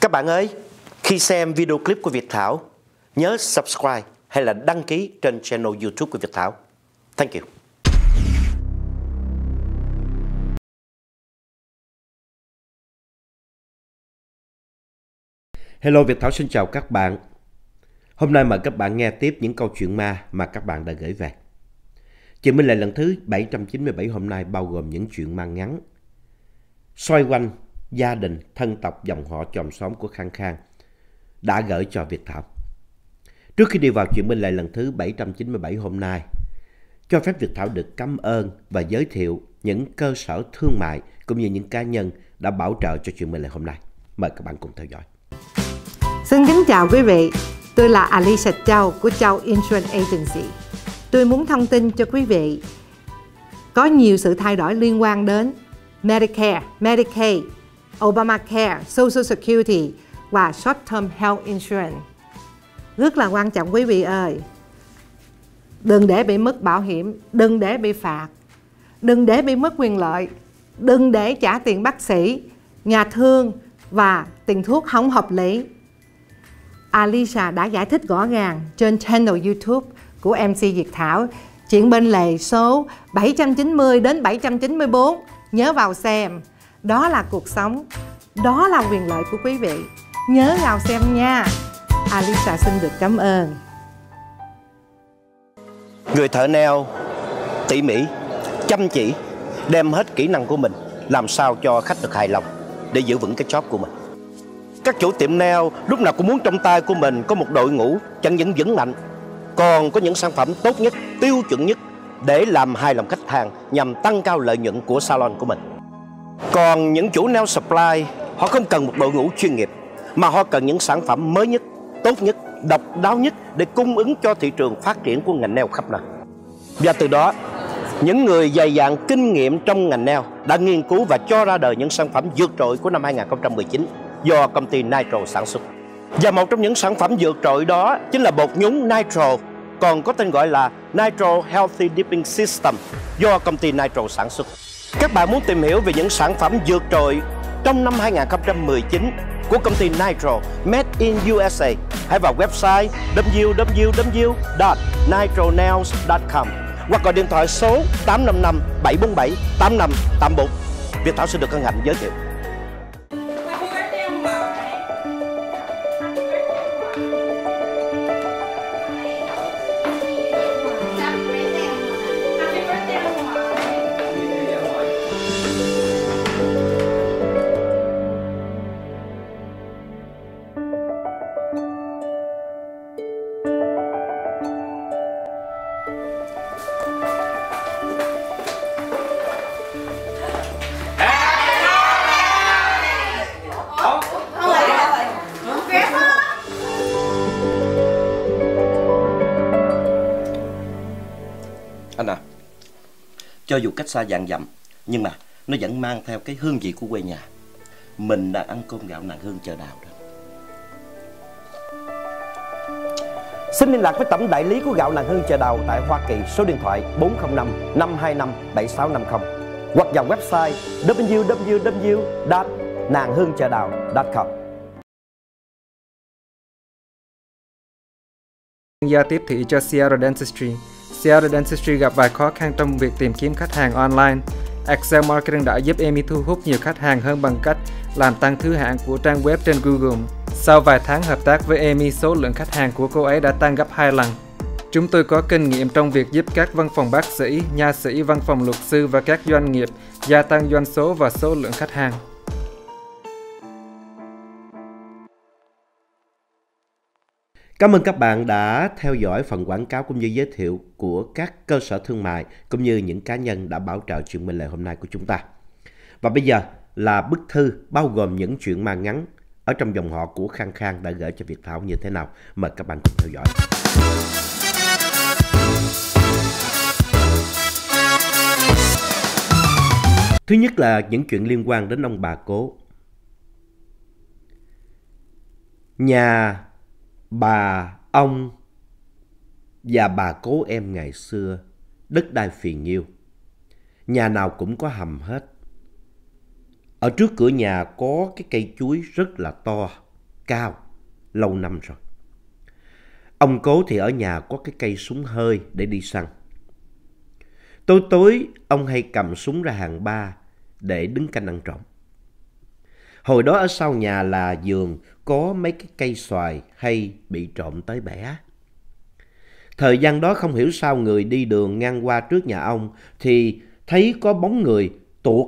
Các bạn ơi, khi xem video clip của Việt Thảo, nhớ subscribe hay là đăng ký trên channel YouTube của Việt Thảo. Thank you. Hello Việt Thảo xin chào các bạn. Hôm nay mời các bạn nghe tiếp những câu chuyện ma mà các bạn đã gửi về. Chị Minh lại lần thứ 797 hôm nay bao gồm những chuyện ma ngắn xoay quanh gia đình, thân tộc, dòng họ, chòm xóm của Khang Khang đã gửi cho Việt Thảo. Trước khi đi vào chuyện Minh Lại lần thứ 797 hôm nay, cho phép Việt Thảo được cảm ơn và giới thiệu những cơ sở thương mại cũng như những cá nhân đã bảo trợ cho chuyện Minh Lại hôm nay. Mời các bạn cùng theo dõi. Xin kính chào quý vị, tôi là Alicia Châu của Châu Insurance Agency. Tôi muốn thông tin cho quý vị có nhiều sự thay đổi liên quan đến Medicare, Medicaid Obamacare, Social Security và Short Term Health Insurance. Rất là quan trọng quý vị ơi. Đừng để bị mất bảo hiểm, đừng để bị phạt, đừng để bị mất quyền lợi, đừng để trả tiền bác sĩ, nhà thương và tiền thuốc không hợp lý. Alicia đã giải thích rõ ràng trên channel YouTube của MC Việt Thảo chuyện bên lề số 790 đến 794 nhớ vào xem đó là cuộc sống đó là quyền lợi của quý vị nhớ vào xem nha alisa xin được cảm ơn người thợ neo tỉ mỉ chăm chỉ đem hết kỹ năng của mình làm sao cho khách được hài lòng để giữ vững cái shop của mình các chủ tiệm neo lúc nào cũng muốn trong tay của mình có một đội ngũ chẳng những vững mạnh còn có những sản phẩm tốt nhất tiêu chuẩn nhất để làm hài lòng khách hàng nhằm tăng cao lợi nhuận của salon của mình còn những chủ nail supply, họ không cần một đội ngũ chuyên nghiệp, mà họ cần những sản phẩm mới nhất, tốt nhất, độc đáo nhất để cung ứng cho thị trường phát triển của ngành nail khắp nơi. Và từ đó, những người dày dạn kinh nghiệm trong ngành nail đã nghiên cứu và cho ra đời những sản phẩm vượt trội của năm 2019 do công ty Nitro sản xuất. Và một trong những sản phẩm vượt trội đó chính là bột nhúng Nitro, còn có tên gọi là Nitro Healthy Dipping System do công ty Nitro sản xuất. Các bạn muốn tìm hiểu về những sản phẩm vượt trội trong năm 2019 của công ty Nitro Made in USA, hãy vào website www.nitronails.com hoặc gọi điện thoại số 855 747 8584. Việt Thảo sẽ được hân hạnh giới thiệu. Cho dù cách xa dạng dặm Nhưng mà nó vẫn mang theo cái hương vị của quê nhà Mình đã ăn cơm gạo nàng hương chợ đào đó Xin liên lạc với tổng đại lý của gạo nàng hương chợ đào tại Hoa Kỳ số điện thoại 405 525 7650 hoặc vào website www.nanghương.com Gia tiếp thị cho Sierra Dentistry Seattle Dentistry gặp vài khó khăn trong việc tìm kiếm khách hàng online. Excel Marketing đã giúp Amy thu hút nhiều khách hàng hơn bằng cách làm tăng thứ hạng của trang web trên Google. Sau vài tháng hợp tác với Amy, số lượng khách hàng của cô ấy đã tăng gấp 2 lần. Chúng tôi có kinh nghiệm trong việc giúp các văn phòng bác sĩ, nha sĩ, văn phòng luật sư và các doanh nghiệp gia tăng doanh số và số lượng khách hàng. Cảm ơn các bạn đã theo dõi phần quảng cáo cũng như giới thiệu của các cơ sở thương mại cũng như những cá nhân đã bảo trợ chuyện minh lệ hôm nay của chúng ta. Và bây giờ là bức thư bao gồm những chuyện mà ngắn ở trong dòng họ của Khang Khang đã gửi cho Việt Thảo như thế nào. Mời các bạn cùng theo dõi. Thứ nhất là những chuyện liên quan đến ông bà cố. Nhà bà ông và bà cố em ngày xưa đất đai phiền nhiêu nhà nào cũng có hầm hết ở trước cửa nhà có cái cây chuối rất là to cao lâu năm rồi ông cố thì ở nhà có cái cây súng hơi để đi săn tối tối ông hay cầm súng ra hàng ba để đứng canh ăn trộm Hồi đó ở sau nhà là giường có mấy cái cây xoài hay bị trộm tới bẻ. Thời gian đó không hiểu sao người đi đường ngang qua trước nhà ông thì thấy có bóng người tuột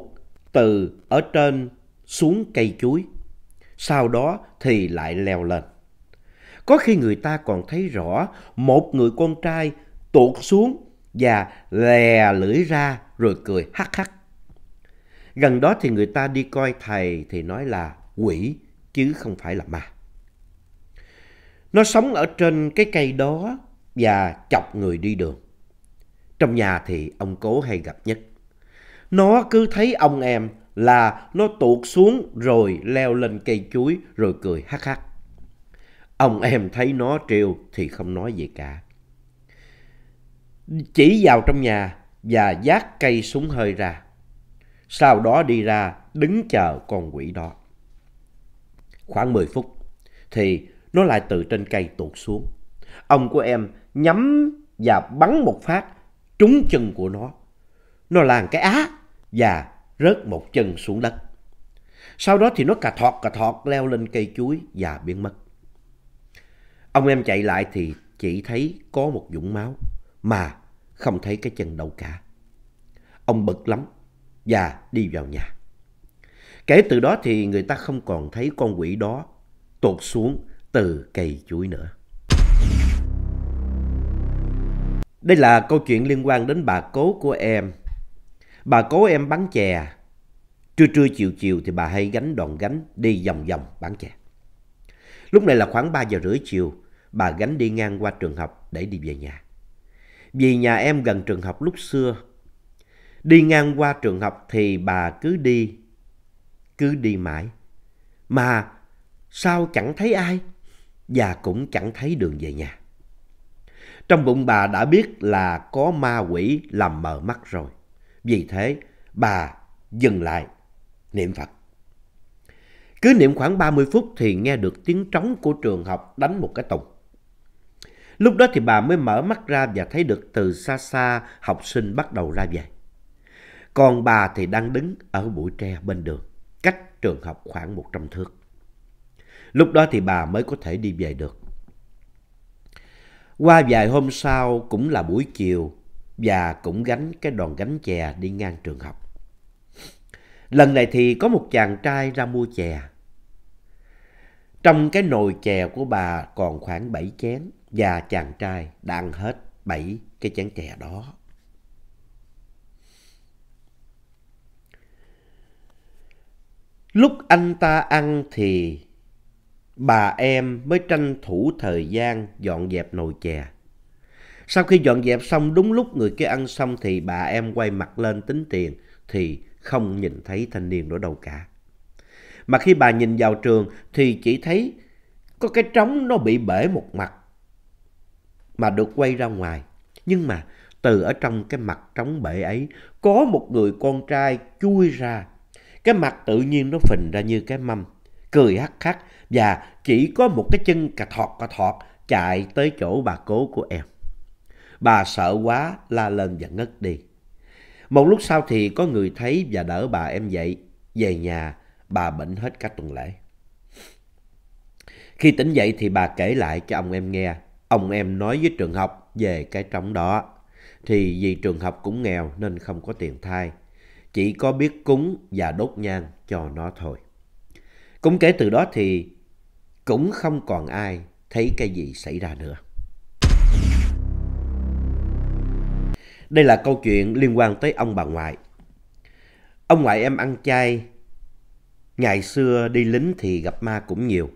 từ ở trên xuống cây chuối. Sau đó thì lại leo lên. Có khi người ta còn thấy rõ một người con trai tuột xuống và lè lưỡi ra rồi cười hắc hắc. Gần đó thì người ta đi coi thầy thì nói là quỷ chứ không phải là ma. Nó sống ở trên cái cây đó và chọc người đi đường. Trong nhà thì ông cố hay gặp nhất. Nó cứ thấy ông em là nó tuột xuống rồi leo lên cây chuối rồi cười hắc hắc. Ông em thấy nó trêu thì không nói gì cả. Chỉ vào trong nhà và giác cây súng hơi ra sau đó đi ra đứng chờ con quỷ đó. Khoảng 10 phút thì nó lại từ trên cây tuột xuống. Ông của em nhắm và bắn một phát trúng chân của nó. Nó làm cái á và rớt một chân xuống đất. Sau đó thì nó cà thọt cà thọt leo lên cây chuối và biến mất. Ông em chạy lại thì chỉ thấy có một vũng máu mà không thấy cái chân đâu cả. Ông bực lắm và đi vào nhà. Kể từ đó thì người ta không còn thấy con quỷ đó tột xuống từ cây chuối nữa. Đây là câu chuyện liên quan đến bà cố của em. Bà cố em bán chè. Trưa trưa chiều chiều thì bà hay gánh đòn gánh đi vòng vòng bán chè. Lúc này là khoảng 3 giờ rưỡi chiều, bà gánh đi ngang qua trường học để đi về nhà. Vì nhà em gần trường học lúc xưa Đi ngang qua trường học thì bà cứ đi, cứ đi mãi. Mà sao chẳng thấy ai và cũng chẳng thấy đường về nhà. Trong bụng bà đã biết là có ma quỷ làm mờ mắt rồi. Vì thế bà dừng lại niệm Phật. Cứ niệm khoảng 30 phút thì nghe được tiếng trống của trường học đánh một cái tùng. Lúc đó thì bà mới mở mắt ra và thấy được từ xa xa học sinh bắt đầu ra về. Còn bà thì đang đứng ở bụi tre bên đường, cách trường học khoảng 100 thước. Lúc đó thì bà mới có thể đi về được. Qua vài hôm sau cũng là buổi chiều và cũng gánh cái đòn gánh chè đi ngang trường học. Lần này thì có một chàng trai ra mua chè. Trong cái nồi chè của bà còn khoảng 7 chén và chàng trai đang hết 7 cái chén chè đó. Lúc anh ta ăn thì bà em mới tranh thủ thời gian dọn dẹp nồi chè. Sau khi dọn dẹp xong đúng lúc người kia ăn xong thì bà em quay mặt lên tính tiền thì không nhìn thấy thanh niên đó đâu cả. Mà khi bà nhìn vào trường thì chỉ thấy có cái trống nó bị bể một mặt mà được quay ra ngoài. Nhưng mà từ ở trong cái mặt trống bể ấy có một người con trai chui ra cái mặt tự nhiên nó phình ra như cái mâm, cười hắc hắc và chỉ có một cái chân cà thọt cà thọt chạy tới chỗ bà cố của em. Bà sợ quá, la lên và ngất đi. Một lúc sau thì có người thấy và đỡ bà em dậy. Về nhà, bà bệnh hết cả tuần lễ. Khi tỉnh dậy thì bà kể lại cho ông em nghe. Ông em nói với trường học về cái trống đó. Thì vì trường học cũng nghèo nên không có tiền thai chỉ có biết cúng và đốt nhang cho nó thôi. Cũng kể từ đó thì cũng không còn ai thấy cái gì xảy ra nữa. Đây là câu chuyện liên quan tới ông bà ngoại. Ông ngoại em ăn chay, ngày xưa đi lính thì gặp ma cũng nhiều.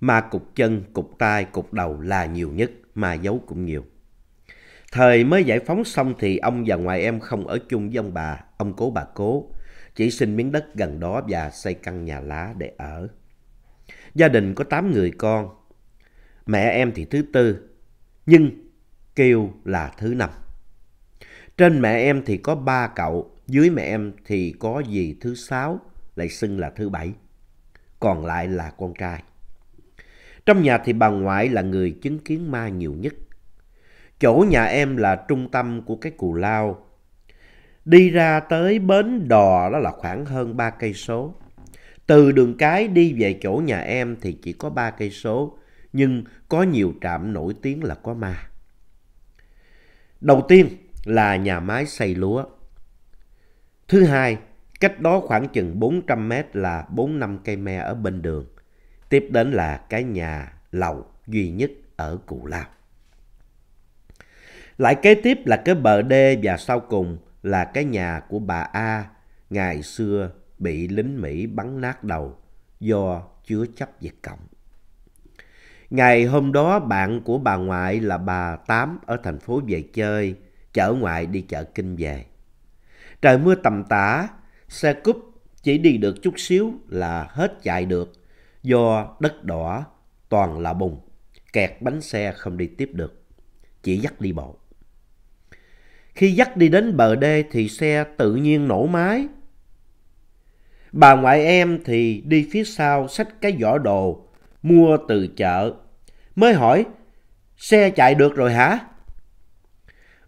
Ma cục chân, cục tai, cục đầu là nhiều nhất, ma giấu cũng nhiều. Thời mới giải phóng xong thì ông và ngoại em không ở chung với ông bà, ông cố bà cố. Chỉ xin miếng đất gần đó và xây căn nhà lá để ở. Gia đình có 8 người con. Mẹ em thì thứ tư, nhưng kêu là thứ năm. Trên mẹ em thì có ba cậu, dưới mẹ em thì có dì thứ sáu, lại xưng là thứ bảy. Còn lại là con trai. Trong nhà thì bà ngoại là người chứng kiến ma nhiều nhất chỗ nhà em là trung tâm của cái cù lao. Đi ra tới bến đò đó là khoảng hơn ba cây số. Từ đường cái đi về chỗ nhà em thì chỉ có ba cây số, nhưng có nhiều trạm nổi tiếng là có ma. Đầu tiên là nhà máy xây lúa. Thứ hai, cách đó khoảng chừng bốn trăm mét là bốn năm cây me ở bên đường. Tiếp đến là cái nhà lầu duy nhất ở Cù Lao. Lại kế tiếp là cái bờ đê và sau cùng là cái nhà của bà A ngày xưa bị lính Mỹ bắn nát đầu do chứa chấp Việt Cộng. Ngày hôm đó bạn của bà ngoại là bà Tám ở thành phố về chơi, chở ngoại đi chợ kinh về. Trời mưa tầm tã, xe cúp chỉ đi được chút xíu là hết chạy được do đất đỏ toàn là bùn, kẹt bánh xe không đi tiếp được, chỉ dắt đi bộ. Khi dắt đi đến bờ đê thì xe tự nhiên nổ mái. Bà ngoại em thì đi phía sau xách cái giỏ đồ, mua từ chợ. Mới hỏi, xe chạy được rồi hả?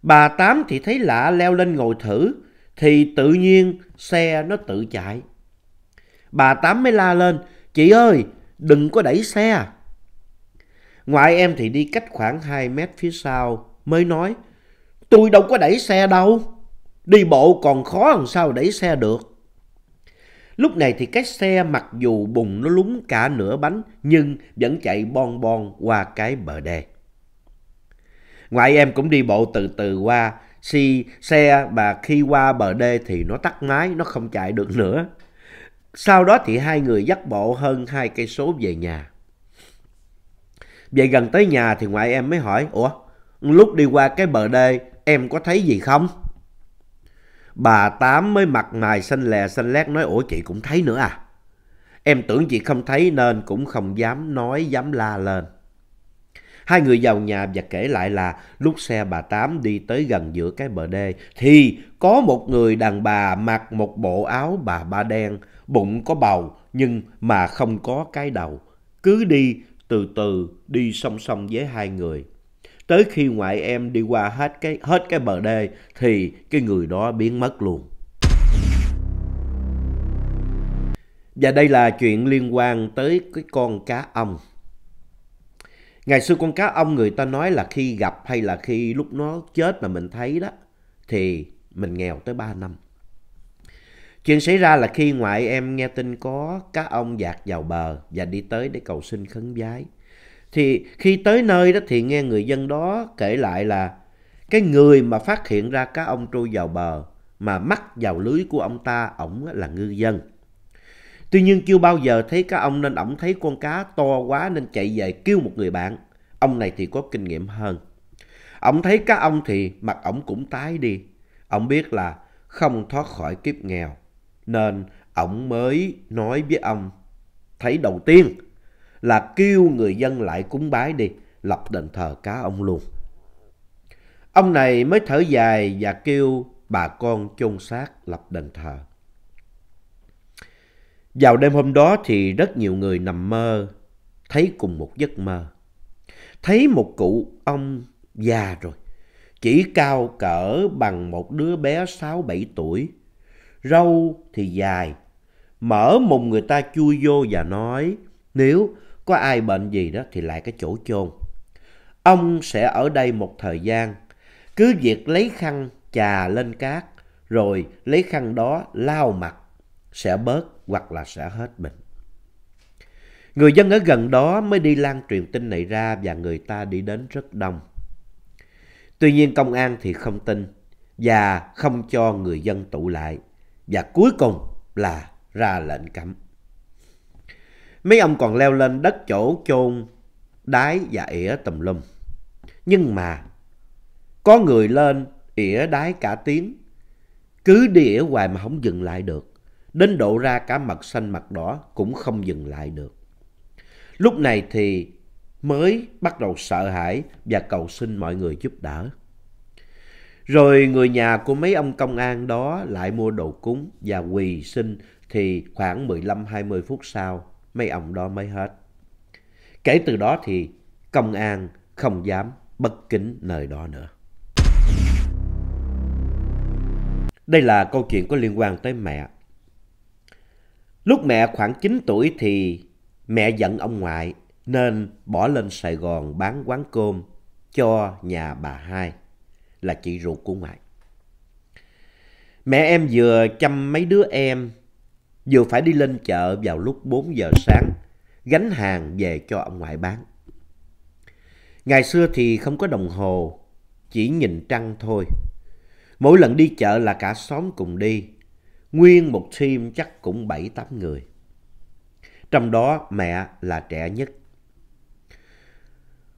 Bà Tám thì thấy lạ leo lên ngồi thử, thì tự nhiên xe nó tự chạy. Bà Tám mới la lên, chị ơi, đừng có đẩy xe. Ngoại em thì đi cách khoảng 2 mét phía sau, mới nói, Tôi đâu có đẩy xe đâu. Đi bộ còn khó làm sao đẩy xe được. Lúc này thì cái xe mặc dù bùng nó lúng cả nửa bánh nhưng vẫn chạy bon bon qua cái bờ đê. Ngoại em cũng đi bộ từ từ qua, si xe mà khi qua bờ đê thì nó tắt máy, nó không chạy được nữa. Sau đó thì hai người dắt bộ hơn hai cây số về nhà. Về gần tới nhà thì ngoại em mới hỏi, Ủa, lúc đi qua cái bờ đê em có thấy gì không? Bà Tám mới mặt mày xanh lè xanh lét nói ủa chị cũng thấy nữa à? Em tưởng chị không thấy nên cũng không dám nói, dám la lên. Hai người vào nhà và kể lại là lúc xe bà Tám đi tới gần giữa cái bờ đê thì có một người đàn bà mặc một bộ áo bà ba đen, bụng có bầu nhưng mà không có cái đầu. Cứ đi từ từ đi song song với hai người. Tới khi ngoại em đi qua hết cái hết cái bờ đê thì cái người đó biến mất luôn. Và đây là chuyện liên quan tới cái con cá ông Ngày xưa con cá ông người ta nói là khi gặp hay là khi lúc nó chết mà mình thấy đó thì mình nghèo tới 3 năm. Chuyện xảy ra là khi ngoại em nghe tin có cá ông dạt vào bờ và đi tới để cầu xin khấn vái. Thì khi tới nơi đó thì nghe người dân đó kể lại là cái người mà phát hiện ra cá ông trôi vào bờ mà mắc vào lưới của ông ta, ổng là ngư dân. Tuy nhiên chưa bao giờ thấy cá ông nên ổng thấy con cá to quá nên chạy về kêu một người bạn. Ông này thì có kinh nghiệm hơn. ổng thấy cá ông thì mặt ổng cũng tái đi. ổng biết là không thoát khỏi kiếp nghèo. Nên ổng mới nói với ông thấy đầu tiên là kêu người dân lại cúng bái đi, lập đền thờ cá ông luôn. Ông này mới thở dài và kêu bà con chôn xác lập đền thờ. Vào đêm hôm đó thì rất nhiều người nằm mơ, thấy cùng một giấc mơ. Thấy một cụ ông già rồi, chỉ cao cỡ bằng một đứa bé 6-7 tuổi. Râu thì dài, mở mùng người ta chui vô và nói, nếu có ai bệnh gì đó thì lại cái chỗ chôn. Ông sẽ ở đây một thời gian, cứ việc lấy khăn chà lên cát, rồi lấy khăn đó lau mặt, sẽ bớt hoặc là sẽ hết bệnh. Người dân ở gần đó mới đi lan truyền tin này ra và người ta đi đến rất đông. Tuy nhiên công an thì không tin và không cho người dân tụ lại và cuối cùng là ra lệnh cấm. Mấy ông còn leo lên đất chỗ chôn đái và ỉa tùm lum. Nhưng mà có người lên ỉa đái cả tiếng. Cứ đi ỉa hoài mà không dừng lại được. Đến độ ra cả mặt xanh mặt đỏ cũng không dừng lại được. Lúc này thì mới bắt đầu sợ hãi và cầu xin mọi người giúp đỡ. Rồi người nhà của mấy ông công an đó lại mua đồ cúng và quỳ xin thì khoảng mười lăm hai mươi phút sau mấy ông đó mới hết. Kể từ đó thì công an không dám bất kính nơi đó nữa. Đây là câu chuyện có liên quan tới mẹ. Lúc mẹ khoảng 9 tuổi thì mẹ giận ông ngoại nên bỏ lên Sài Gòn bán quán cơm cho nhà bà hai là chị ruột của ngoại. Mẹ em vừa chăm mấy đứa em vừa phải đi lên chợ vào lúc 4 giờ sáng, gánh hàng về cho ông ngoại bán. Ngày xưa thì không có đồng hồ, chỉ nhìn trăng thôi. Mỗi lần đi chợ là cả xóm cùng đi, nguyên một team chắc cũng 7-8 người. Trong đó mẹ là trẻ nhất.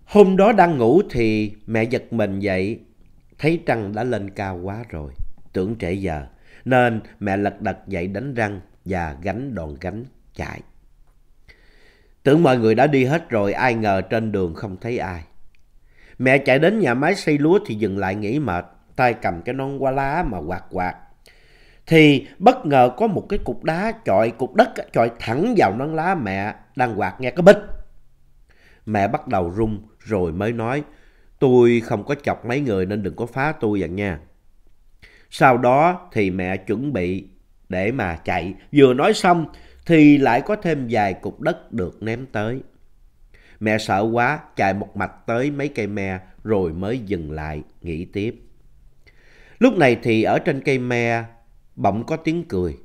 Hôm đó đang ngủ thì mẹ giật mình dậy, thấy trăng đã lên cao quá rồi, tưởng trễ giờ, nên mẹ lật đật dậy đánh răng, và gánh đòn gánh chạy. Tưởng mọi người đã đi hết rồi, ai ngờ trên đường không thấy ai. Mẹ chạy đến nhà máy xây lúa thì dừng lại nghỉ mệt, tay cầm cái non qua lá mà quạt quạt. Thì bất ngờ có một cái cục đá chọi, cục đất chọi thẳng vào non lá mẹ đang quạt nghe cái bích. Mẹ bắt đầu rung rồi mới nói, tôi không có chọc mấy người nên đừng có phá tôi vậy à nha. Sau đó thì mẹ chuẩn bị để mà chạy. Vừa nói xong thì lại có thêm vài cục đất được ném tới. Mẹ sợ quá, chạy một mạch tới mấy cây me rồi mới dừng lại, nghỉ tiếp. Lúc này thì ở trên cây me bỗng có tiếng cười.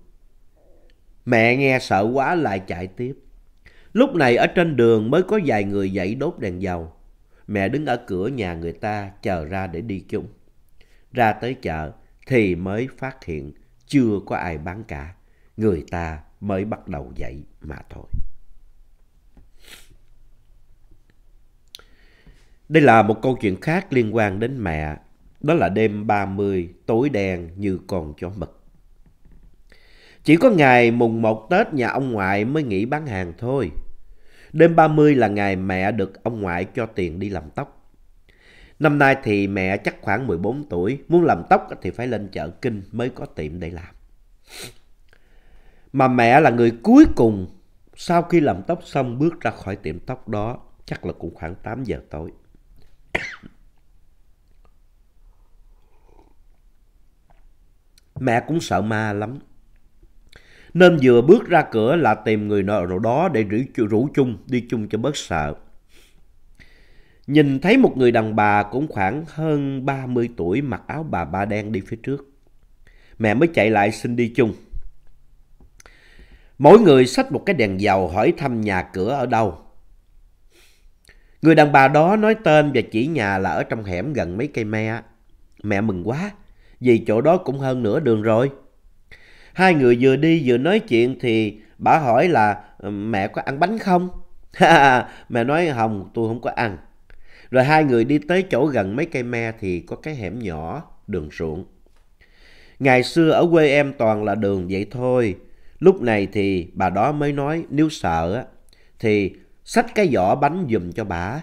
Mẹ nghe sợ quá lại chạy tiếp. Lúc này ở trên đường mới có vài người dậy đốt đèn dầu. Mẹ đứng ở cửa nhà người ta chờ ra để đi chung. Ra tới chợ thì mới phát hiện chưa có ai bán cả, người ta mới bắt đầu dậy mà thôi. Đây là một câu chuyện khác liên quan đến mẹ, đó là đêm 30 tối đen như con chó mực. Chỉ có ngày mùng 1 Tết nhà ông ngoại mới nghỉ bán hàng thôi. Đêm 30 là ngày mẹ được ông ngoại cho tiền đi làm tóc. Năm nay thì mẹ chắc khoảng 14 tuổi, muốn làm tóc thì phải lên chợ kinh mới có tiệm để làm. Mà mẹ là người cuối cùng sau khi làm tóc xong bước ra khỏi tiệm tóc đó, chắc là cũng khoảng 8 giờ tối. mẹ cũng sợ ma lắm. Nên vừa bước ra cửa là tìm người nào đó để rủ, rủ chung, đi chung cho bớt sợ nhìn thấy một người đàn bà cũng khoảng hơn 30 tuổi mặc áo bà ba đen đi phía trước. Mẹ mới chạy lại xin đi chung. Mỗi người xách một cái đèn dầu hỏi thăm nhà cửa ở đâu. Người đàn bà đó nói tên và chỉ nhà là ở trong hẻm gần mấy cây me. Mẹ mừng quá, vì chỗ đó cũng hơn nửa đường rồi. Hai người vừa đi vừa nói chuyện thì bà hỏi là mẹ có ăn bánh không? mẹ nói không, tôi không có ăn. Rồi hai người đi tới chỗ gần mấy cây me thì có cái hẻm nhỏ, đường ruộng. Ngày xưa ở quê em toàn là đường vậy thôi. Lúc này thì bà đó mới nói nếu sợ thì xách cái giỏ bánh giùm cho bà.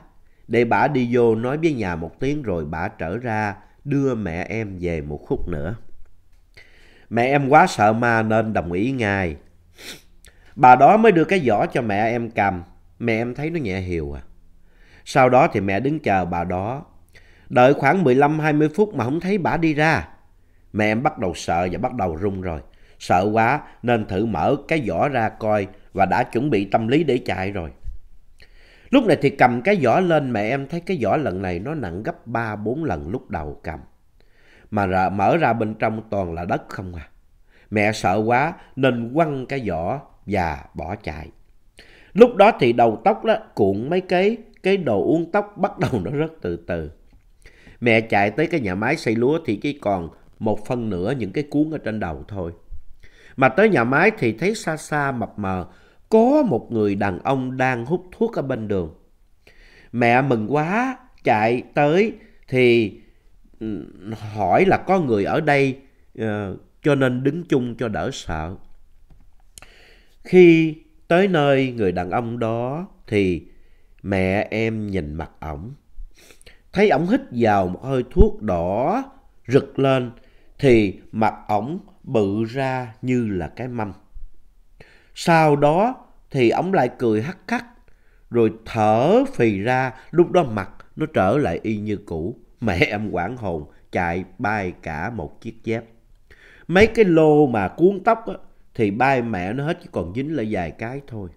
Để bà đi vô nói với nhà một tiếng rồi bà trở ra đưa mẹ em về một khúc nữa. Mẹ em quá sợ ma nên đồng ý ngay. Bà đó mới đưa cái giỏ cho mẹ em cầm. Mẹ em thấy nó nhẹ hiều à. Sau đó thì mẹ đứng chờ bà đó. Đợi khoảng 15-20 phút mà không thấy bà đi ra. Mẹ em bắt đầu sợ và bắt đầu run rồi. Sợ quá nên thử mở cái vỏ ra coi và đã chuẩn bị tâm lý để chạy rồi. Lúc này thì cầm cái vỏ lên mẹ em thấy cái vỏ lần này nó nặng gấp 3-4 lần lúc đầu cầm. Mà ra, mở ra bên trong toàn là đất không à. Mẹ sợ quá nên quăng cái vỏ và bỏ chạy. Lúc đó thì đầu tóc đó cuộn mấy cái cái đồ uống tóc bắt đầu nó rất từ từ. Mẹ chạy tới cái nhà máy xây lúa thì chỉ còn một phần nửa những cái cuốn ở trên đầu thôi. Mà tới nhà máy thì thấy xa xa mập mờ có một người đàn ông đang hút thuốc ở bên đường. Mẹ mừng quá chạy tới thì ừ, hỏi là có người ở đây uh, cho nên đứng chung cho đỡ sợ. Khi tới nơi người đàn ông đó thì Mẹ em nhìn mặt ổng. Thấy ổng hít vào một hơi thuốc đỏ rực lên thì mặt ổng bự ra như là cái mâm. Sau đó thì ổng lại cười hắc hắc rồi thở phì ra lúc đó mặt nó trở lại y như cũ. Mẹ em quảng hồn chạy bay cả một chiếc dép. Mấy cái lô mà cuốn tóc á, thì bay mẹ nó hết chỉ còn dính lại vài cái thôi.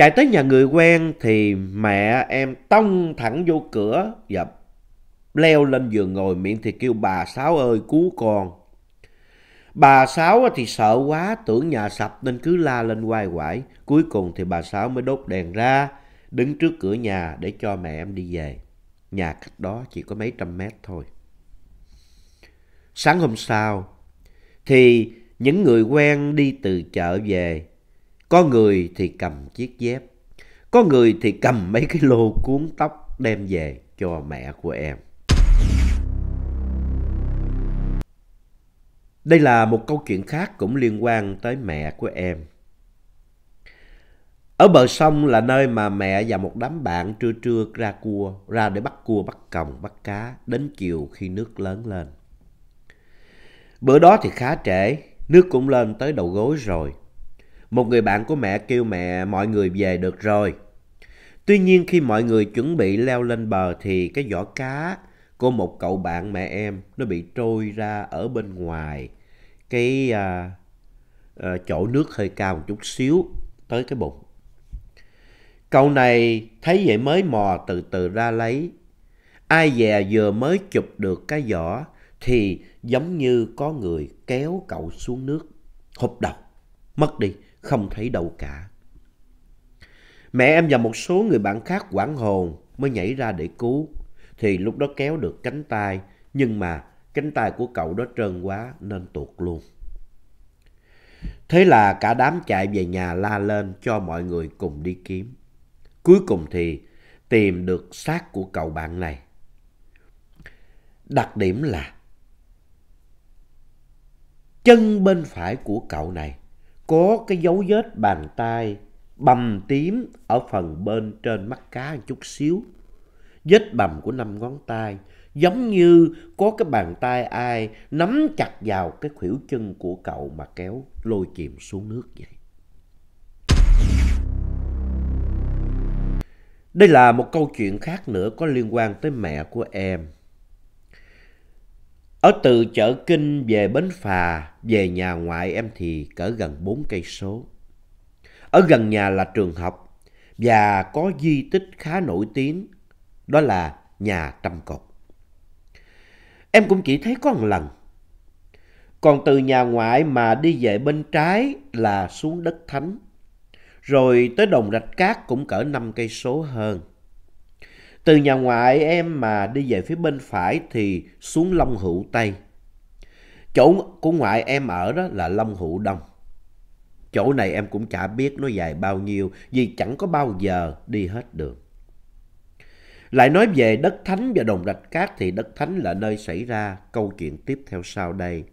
Chạy tới nhà người quen thì mẹ em tông thẳng vô cửa và leo lên giường ngồi miệng thì kêu bà Sáu ơi cứu con. Bà Sáu thì sợ quá tưởng nhà sập nên cứ la lên quay quải. Cuối cùng thì bà Sáu mới đốt đèn ra đứng trước cửa nhà để cho mẹ em đi về. Nhà cách đó chỉ có mấy trăm mét thôi. Sáng hôm sau thì những người quen đi từ chợ về có người thì cầm chiếc dép, có người thì cầm mấy cái lô cuốn tóc đem về cho mẹ của em. Đây là một câu chuyện khác cũng liên quan tới mẹ của em. Ở bờ sông là nơi mà mẹ và một đám bạn trưa trưa ra cua, ra để bắt cua, bắt còng, bắt cá, đến chiều khi nước lớn lên. Bữa đó thì khá trễ, nước cũng lên tới đầu gối rồi, một người bạn của mẹ kêu mẹ mọi người về được rồi. Tuy nhiên khi mọi người chuẩn bị leo lên bờ thì cái vỏ cá của một cậu bạn mẹ em nó bị trôi ra ở bên ngoài cái à, à, chỗ nước hơi cao một chút xíu tới cái bụng. Cậu này thấy vậy mới mò từ từ ra lấy. Ai dè vừa mới chụp được cái vỏ thì giống như có người kéo cậu xuống nước, hụp đầu, mất đi không thấy đâu cả. Mẹ em và một số người bạn khác quảng hồn mới nhảy ra để cứu. Thì lúc đó kéo được cánh tay, nhưng mà cánh tay của cậu đó trơn quá nên tuột luôn. Thế là cả đám chạy về nhà la lên cho mọi người cùng đi kiếm. Cuối cùng thì tìm được xác của cậu bạn này. Đặc điểm là chân bên phải của cậu này có cái dấu vết bàn tay bầm tím ở phần bên trên mắt cá một chút xíu. Vết bầm của năm ngón tay giống như có cái bàn tay ai nắm chặt vào cái khuỷu chân của cậu mà kéo lôi chìm xuống nước vậy. Đây là một câu chuyện khác nữa có liên quan tới mẹ của em. Ở từ chợ Kinh về Bến Phà, về nhà ngoại em thì cỡ gần 4 cây số. Ở gần nhà là trường học và có di tích khá nổi tiếng, đó là nhà Trăm Cột. Em cũng chỉ thấy có một lần. Còn từ nhà ngoại mà đi về bên trái là xuống đất Thánh, rồi tới đồng rạch cát cũng cỡ 5 cây số hơn. Từ nhà ngoại em mà đi về phía bên phải thì xuống Long Hữu Tây. Chỗ của ngoại em ở đó là Long Hữu Đông. Chỗ này em cũng chả biết nó dài bao nhiêu vì chẳng có bao giờ đi hết được. Lại nói về đất thánh và đồng rạch cát thì đất thánh là nơi xảy ra câu chuyện tiếp theo sau đây.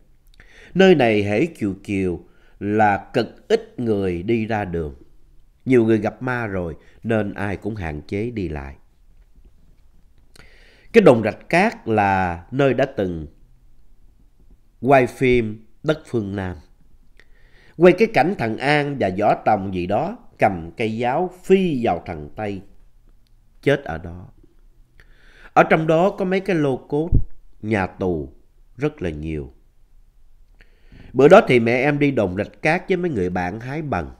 Nơi này hễ chiều chiều là cực ít người đi ra đường. Nhiều người gặp ma rồi nên ai cũng hạn chế đi lại. Cái đồn rạch cát là nơi đã từng quay phim Đất Phương Nam. Quay cái cảnh thằng An và Võ Tòng gì đó cầm cây giáo phi vào thằng Tây. Chết ở đó. Ở trong đó có mấy cái lô cốt, nhà tù rất là nhiều. Bữa đó thì mẹ em đi đồng rạch cát với mấy người bạn hái bằng.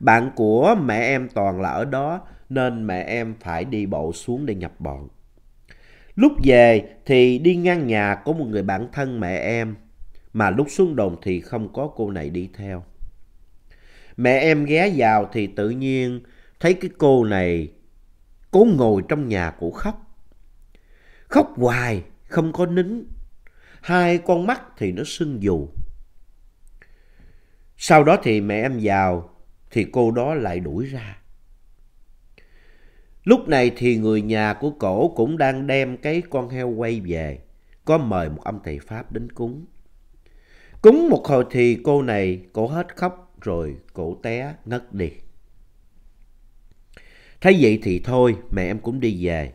Bạn của mẹ em toàn là ở đó nên mẹ em phải đi bộ xuống để nhập bọn. Lúc về thì đi ngang nhà của một người bạn thân mẹ em, mà lúc xuống đồn thì không có cô này đi theo. Mẹ em ghé vào thì tự nhiên thấy cái cô này cố ngồi trong nhà của khóc. Khóc hoài, không có nín. Hai con mắt thì nó sưng dù. Sau đó thì mẹ em vào thì cô đó lại đuổi ra. Lúc này thì người nhà của cổ cũng đang đem cái con heo quay về, có mời một ông thầy Pháp đến cúng. Cúng một hồi thì cô này, cổ hết khóc rồi cổ té ngất đi. Thấy vậy thì thôi, mẹ em cũng đi về.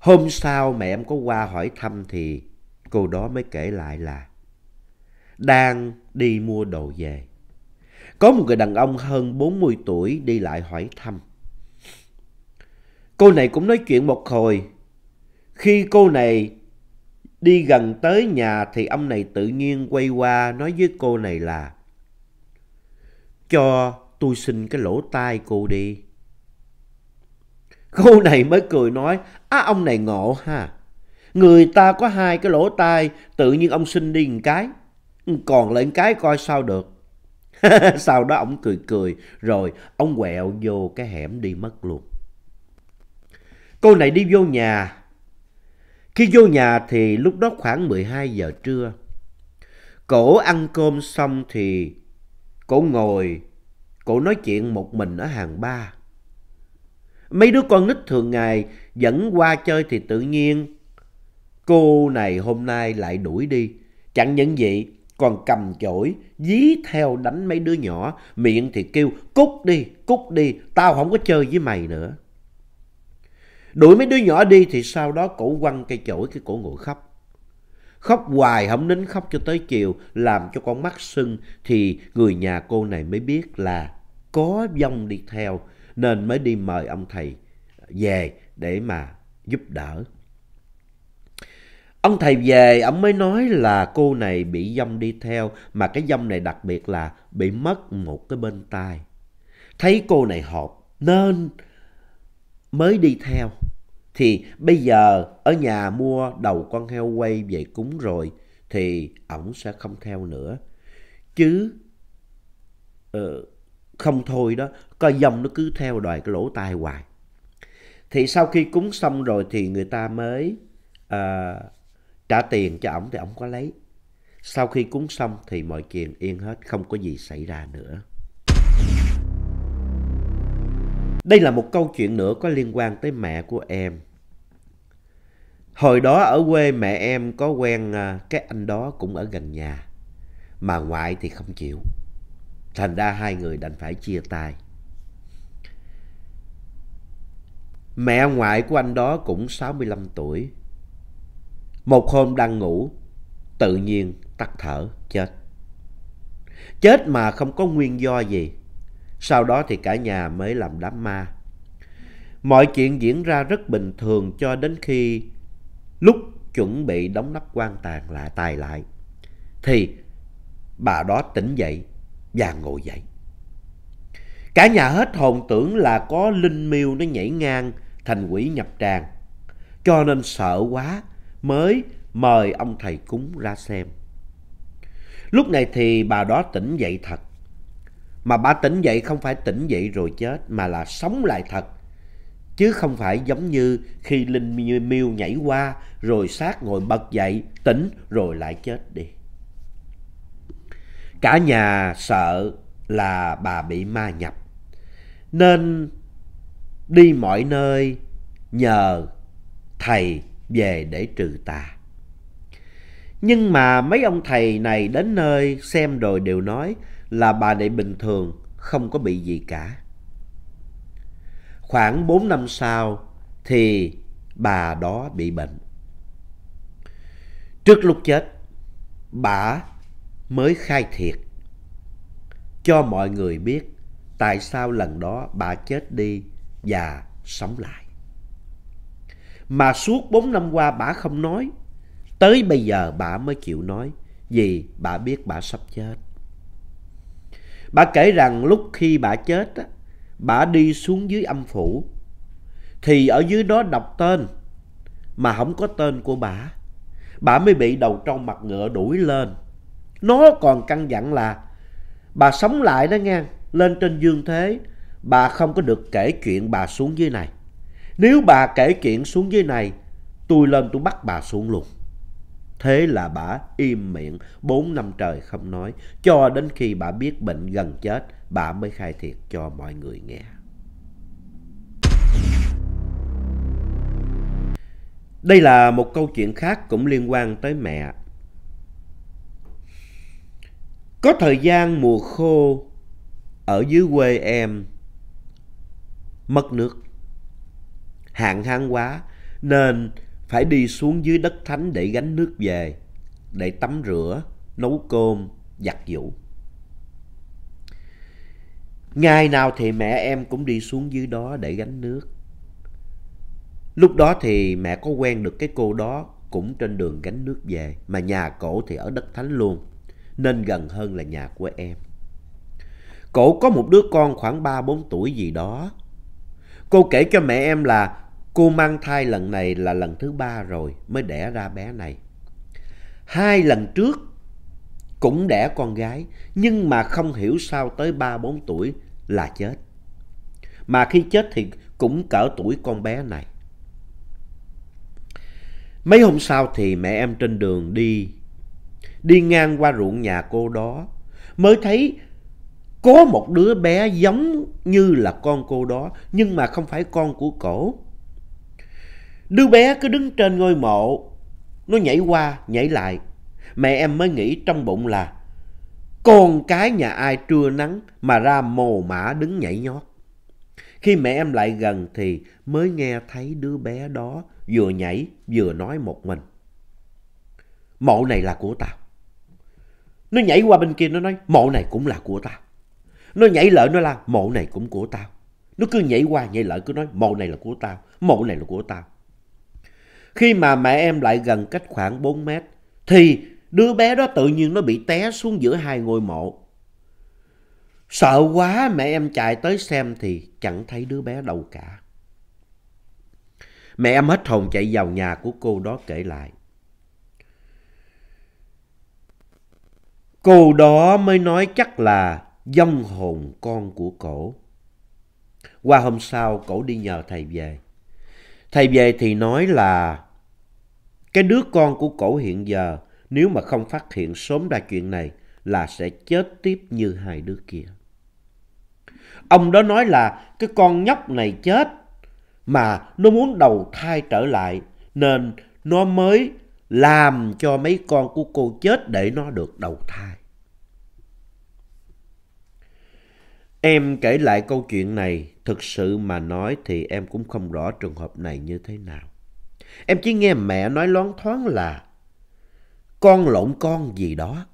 Hôm sau mẹ em có qua hỏi thăm thì cô đó mới kể lại là đang đi mua đồ về. Có một người đàn ông hơn 40 tuổi đi lại hỏi thăm. Cô này cũng nói chuyện một hồi. Khi cô này đi gần tới nhà thì ông này tự nhiên quay qua nói với cô này là Cho tôi xin cái lỗ tai cô đi. Cô này mới cười nói, á ông này ngộ ha. Người ta có hai cái lỗ tai, tự nhiên ông xin đi một cái. Còn lại một cái coi sao được. Sau đó ông cười cười, rồi ông quẹo vô cái hẻm đi mất luôn. Cô này đi vô nhà. Khi vô nhà thì lúc đó khoảng 12 giờ trưa. Cổ ăn cơm xong thì cổ ngồi, cổ nói chuyện một mình ở hàng ba. Mấy đứa con nít thường ngày dẫn qua chơi thì tự nhiên cô này hôm nay lại đuổi đi. Chẳng những vậy, còn cầm chổi, dí theo đánh mấy đứa nhỏ, miệng thì kêu cút đi, cút đi, tao không có chơi với mày nữa. Đuổi mấy đứa nhỏ đi thì sau đó cổ quăng cây chổi cái cổ ngồi khóc. Khóc hoài không nín khóc cho tới chiều làm cho con mắt sưng thì người nhà cô này mới biết là có vong đi theo nên mới đi mời ông thầy về để mà giúp đỡ. Ông thầy về, ông mới nói là cô này bị dâm đi theo, mà cái dâm này đặc biệt là bị mất một cái bên tai. Thấy cô này hộp, nên mới đi theo. Thì bây giờ ở nhà mua đầu con heo quay về cúng rồi thì ổng sẽ không theo nữa. Chứ uh, không thôi đó, coi dòng nó cứ theo đòi cái lỗ tai hoài. Thì sau khi cúng xong rồi thì người ta mới uh, trả tiền cho ổng thì ổng có lấy. Sau khi cúng xong thì mọi chuyện yên hết, không có gì xảy ra nữa. Đây là một câu chuyện nữa có liên quan tới mẹ của em. Hồi đó ở quê mẹ em có quen à, cái anh đó cũng ở gần nhà. Mà ngoại thì không chịu. Thành ra hai người đành phải chia tay. Mẹ ngoại của anh đó cũng 65 tuổi. Một hôm đang ngủ, tự nhiên tắt thở, chết. Chết mà không có nguyên do gì. Sau đó thì cả nhà mới làm đám ma. Mọi chuyện diễn ra rất bình thường cho đến khi lúc chuẩn bị đóng nắp quan tàn lại tài lại. Thì bà đó tỉnh dậy và ngồi dậy. Cả nhà hết hồn tưởng là có linh miêu nó nhảy ngang thành quỷ nhập tràng. Cho nên sợ quá mới mời ông thầy cúng ra xem. Lúc này thì bà đó tỉnh dậy thật. Mà bà tỉnh dậy không phải tỉnh dậy rồi chết mà là sống lại thật. Chứ không phải giống như khi Linh Miêu, nhảy qua rồi xác ngồi bật dậy, tỉnh rồi lại chết đi. Cả nhà sợ là bà bị ma nhập. Nên đi mọi nơi nhờ thầy về để trừ tà. Nhưng mà mấy ông thầy này đến nơi xem rồi đều nói là bà này bình thường, không có bị gì cả. Khoảng 4 năm sau thì bà đó bị bệnh. Trước lúc chết, bà mới khai thiệt cho mọi người biết tại sao lần đó bà chết đi và sống lại. Mà suốt 4 năm qua bà không nói, tới bây giờ bà mới chịu nói vì bà biết bà sắp chết. Bà kể rằng lúc khi bà chết, á, bà đi xuống dưới âm phủ. Thì ở dưới đó đọc tên, mà không có tên của bà. Bà mới bị đầu trong mặt ngựa đuổi lên. Nó còn căn dặn là bà sống lại đó nghe, lên trên dương thế, bà không có được kể chuyện bà xuống dưới này. Nếu bà kể chuyện xuống dưới này, tôi lên tôi bắt bà xuống luôn. Thế là bà im miệng, bốn năm trời không nói, cho đến khi bà biết bệnh gần chết, bà mới khai thiệt cho mọi người nghe. Đây là một câu chuyện khác cũng liên quan tới mẹ. Có thời gian mùa khô ở dưới quê em mất nước. Hạn hán quá nên phải đi xuống dưới đất thánh để gánh nước về, để tắm rửa, nấu cơm, giặt giũ. Ngày nào thì mẹ em cũng đi xuống dưới đó để gánh nước. Lúc đó thì mẹ có quen được cái cô đó cũng trên đường gánh nước về, mà nhà cổ thì ở đất thánh luôn, nên gần hơn là nhà của em. Cổ có một đứa con khoảng 3-4 tuổi gì đó. Cô kể cho mẹ em là Cô mang thai lần này là lần thứ ba rồi mới đẻ ra bé này. Hai lần trước cũng đẻ con gái nhưng mà không hiểu sao tới 3-4 tuổi là chết. Mà khi chết thì cũng cỡ tuổi con bé này. Mấy hôm sau thì mẹ em trên đường đi, đi ngang qua ruộng nhà cô đó, mới thấy có một đứa bé giống như là con cô đó, nhưng mà không phải con của cổ. Đứa bé cứ đứng trên ngôi mộ, nó nhảy qua, nhảy lại. Mẹ em mới nghĩ trong bụng là con cái nhà ai trưa nắng mà ra mồ mã đứng nhảy nhót. Khi mẹ em lại gần thì mới nghe thấy đứa bé đó vừa nhảy vừa nói một mình. Mộ này là của tao. Nó nhảy qua bên kia nó nói mộ này cũng là của tao. Nó nhảy lợi nó la mộ này cũng của tao. Nó cứ nhảy qua nhảy lợi cứ nói mộ này là của tao, mộ này là của tao. Khi mà mẹ em lại gần cách khoảng 4 mét, thì đứa bé đó tự nhiên nó bị té xuống giữa hai ngôi mộ. Sợ quá mẹ em chạy tới xem thì chẳng thấy đứa bé đâu cả. Mẹ em hết hồn chạy vào nhà của cô đó kể lại. Cô đó mới nói chắc là dông hồn con của cổ. Qua hôm sau cổ đi nhờ thầy về. Thầy về thì nói là cái đứa con của cổ hiện giờ nếu mà không phát hiện sớm ra chuyện này là sẽ chết tiếp như hai đứa kia. Ông đó nói là cái con nhóc này chết mà nó muốn đầu thai trở lại nên nó mới làm cho mấy con của cô chết để nó được đầu thai. Em kể lại câu chuyện này Thực sự mà nói thì em cũng không rõ trường hợp này như thế nào. Em chỉ nghe mẹ nói loáng thoáng là con lộn con gì đó.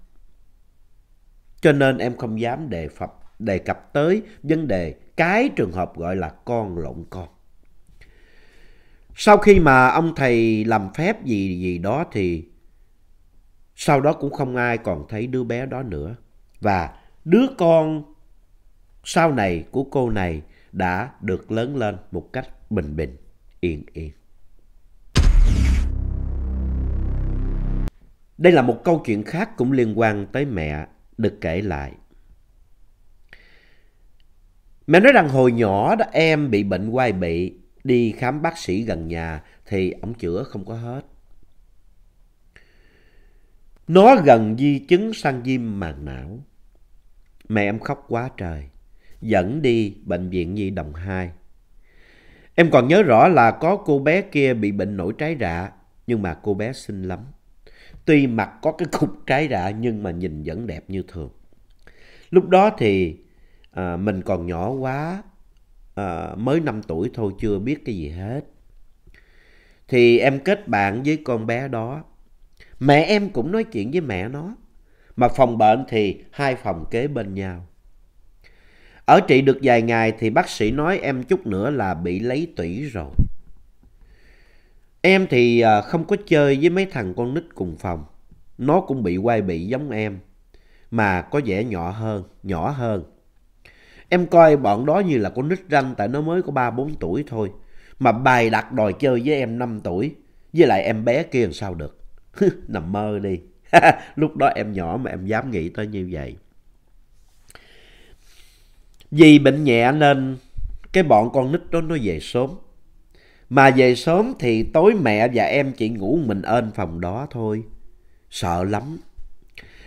Cho nên em không dám đề, phập, đề cập tới vấn đề cái trường hợp gọi là con lộn con. Sau khi mà ông thầy làm phép gì gì đó thì sau đó cũng không ai còn thấy đứa bé đó nữa. Và đứa con sau này của cô này đã được lớn lên một cách bình bình, yên yên. Đây là một câu chuyện khác cũng liên quan tới mẹ được kể lại. Mẹ nói rằng hồi nhỏ đó em bị bệnh quai bị, đi khám bác sĩ gần nhà thì ông chữa không có hết. Nó gần di chứng sang viêm màng não. Mẹ em khóc quá trời dẫn đi bệnh viện Nhi Đồng 2. Em còn nhớ rõ là có cô bé kia bị bệnh nổi trái rạ, nhưng mà cô bé xinh lắm. Tuy mặt có cái cục trái rạ nhưng mà nhìn vẫn đẹp như thường. Lúc đó thì à, mình còn nhỏ quá, à, mới 5 tuổi thôi chưa biết cái gì hết. Thì em kết bạn với con bé đó. Mẹ em cũng nói chuyện với mẹ nó. Mà phòng bệnh thì hai phòng kế bên nhau. Ở trị được vài ngày thì bác sĩ nói em chút nữa là bị lấy tủy rồi. Em thì à, không có chơi với mấy thằng con nít cùng phòng. Nó cũng bị quay bị giống em. Mà có vẻ nhỏ hơn, nhỏ hơn. Em coi bọn đó như là con nít ranh tại nó mới có 3-4 tuổi thôi. Mà bài đặt đòi chơi với em 5 tuổi. Với lại em bé kia làm sao được. Nằm mơ đi. Lúc đó em nhỏ mà em dám nghĩ tới như vậy. Vì bệnh nhẹ nên cái bọn con nít đó nó về sớm. Mà về sớm thì tối mẹ và em chỉ ngủ mình ên phòng đó thôi. Sợ lắm.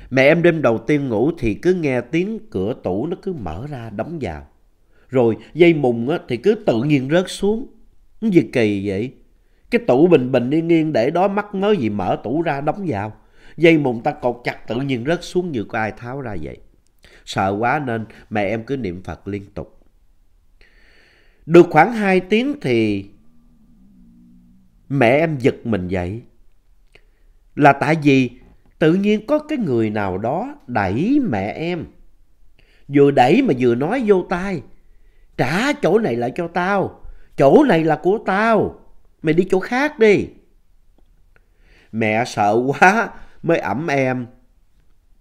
Mẹ em đêm đầu tiên ngủ thì cứ nghe tiếng cửa tủ nó cứ mở ra đóng vào. Rồi dây mùng á, thì cứ tự nhiên rớt xuống. Gì kỳ vậy? Cái tủ bình bình đi nghiêng để đó mắc mớ gì mở tủ ra đóng vào. Dây mùng ta cột chặt tự nhiên rớt xuống như có ai tháo ra vậy. Sợ quá nên mẹ em cứ niệm Phật liên tục. Được khoảng 2 tiếng thì mẹ em giật mình dậy. Là tại vì tự nhiên có cái người nào đó đẩy mẹ em. Vừa đẩy mà vừa nói vô tai. Trả chỗ này lại cho tao. Chỗ này là của tao. Mày đi chỗ khác đi. Mẹ sợ quá mới ẩm em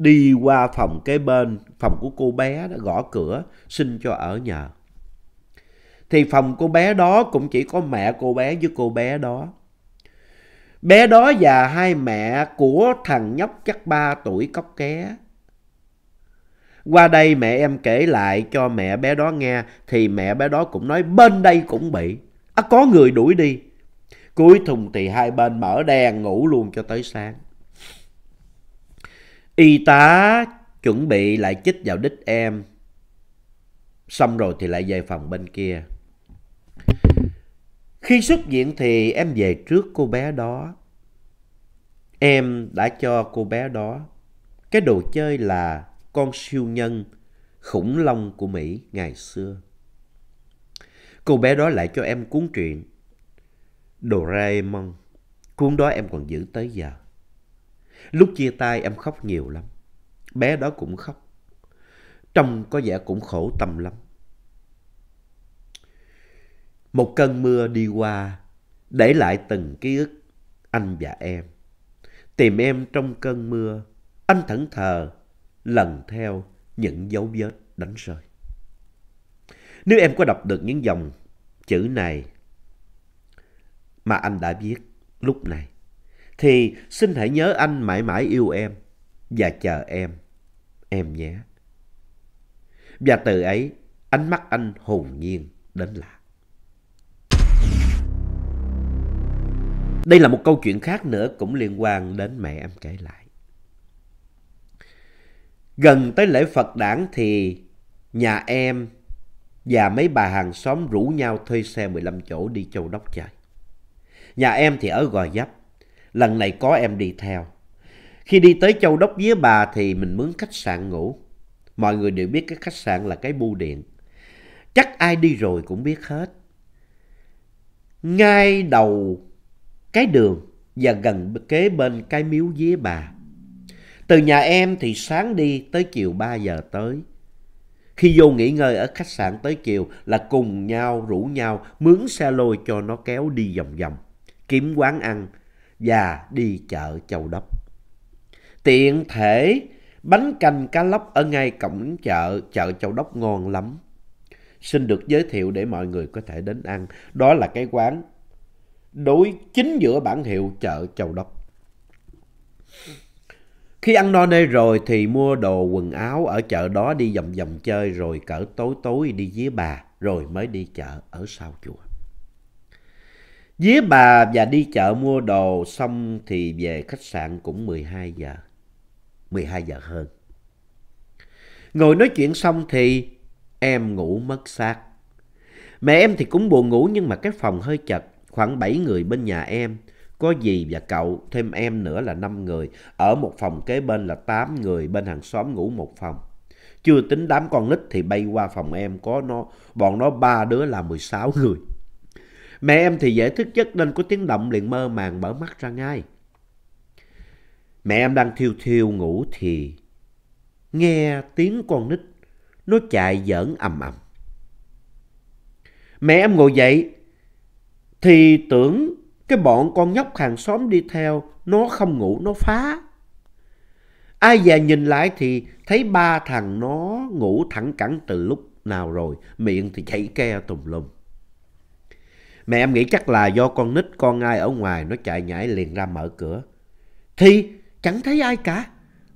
đi qua phòng kế bên, phòng của cô bé đó gõ cửa xin cho ở nhờ. Thì phòng cô bé đó cũng chỉ có mẹ cô bé với cô bé đó. Bé đó và hai mẹ của thằng nhóc chắc 3 tuổi cóc ké. Qua đây mẹ em kể lại cho mẹ bé đó nghe thì mẹ bé đó cũng nói bên đây cũng bị. À, có người đuổi đi. Cuối thùng thì hai bên mở đèn ngủ luôn cho tới sáng. Y tá chuẩn bị lại chích vào đích em. Xong rồi thì lại về phòng bên kia. Khi xuất viện thì em về trước cô bé đó. Em đã cho cô bé đó cái đồ chơi là con siêu nhân khủng long của Mỹ ngày xưa. Cô bé đó lại cho em cuốn truyện Doraemon. Cuốn đó em còn giữ tới giờ. Lúc chia tay em khóc nhiều lắm. Bé đó cũng khóc. Trông có vẻ cũng khổ tâm lắm. Một cơn mưa đi qua, để lại từng ký ức anh và em. Tìm em trong cơn mưa, anh thẫn thờ, lần theo những dấu vết đánh rơi. Nếu em có đọc được những dòng chữ này mà anh đã viết lúc này, thì xin hãy nhớ anh mãi mãi yêu em và chờ em, em nhé. Và từ ấy, ánh mắt anh hồn nhiên đến lạ. Đây là một câu chuyện khác nữa cũng liên quan đến mẹ em kể lại. Gần tới lễ Phật đản thì nhà em và mấy bà hàng xóm rủ nhau thuê xe 15 chỗ đi châu đốc chơi. Nhà em thì ở Gò Dấp, lần này có em đi theo. Khi đi tới Châu Đốc với bà thì mình mướn khách sạn ngủ. Mọi người đều biết cái khách sạn là cái bưu điện. Chắc ai đi rồi cũng biết hết. Ngay đầu cái đường và gần kế bên cái miếu với bà. Từ nhà em thì sáng đi tới chiều 3 giờ tới. Khi vô nghỉ ngơi ở khách sạn tới chiều là cùng nhau rủ nhau mướn xe lôi cho nó kéo đi vòng vòng, kiếm quán ăn và đi chợ Châu Đốc. Tiện thể, bánh canh cá lóc ở ngay cổng chợ, chợ Châu Đốc ngon lắm. Xin được giới thiệu để mọi người có thể đến ăn. Đó là cái quán đối chính giữa bản hiệu chợ Châu Đốc. Khi ăn no nê rồi thì mua đồ quần áo ở chợ đó đi vòng vòng chơi rồi cỡ tối tối đi với bà rồi mới đi chợ ở sau chùa. Với bà và đi chợ mua đồ xong thì về khách sạn cũng 12 giờ. 12 giờ hơn. Ngồi nói chuyện xong thì em ngủ mất xác. Mẹ em thì cũng buồn ngủ nhưng mà cái phòng hơi chật, khoảng 7 người bên nhà em. Có dì và cậu, thêm em nữa là 5 người. Ở một phòng kế bên là 8 người, bên hàng xóm ngủ một phòng. Chưa tính đám con nít thì bay qua phòng em có nó, bọn nó ba đứa là 16 người. Mẹ em thì dễ thức giấc nên có tiếng động liền mơ màng mở mắt ra ngay. Mẹ em đang thiêu thiêu ngủ thì nghe tiếng con nít nó chạy giỡn ầm ầm. Mẹ em ngồi dậy thì tưởng cái bọn con nhóc hàng xóm đi theo nó không ngủ nó phá. Ai về nhìn lại thì thấy ba thằng nó ngủ thẳng cẳng từ lúc nào rồi, miệng thì chảy ke tùm lum. Mẹ em nghĩ chắc là do con nít con ai ở ngoài nó chạy nhảy liền ra mở cửa. Thì chẳng thấy ai cả.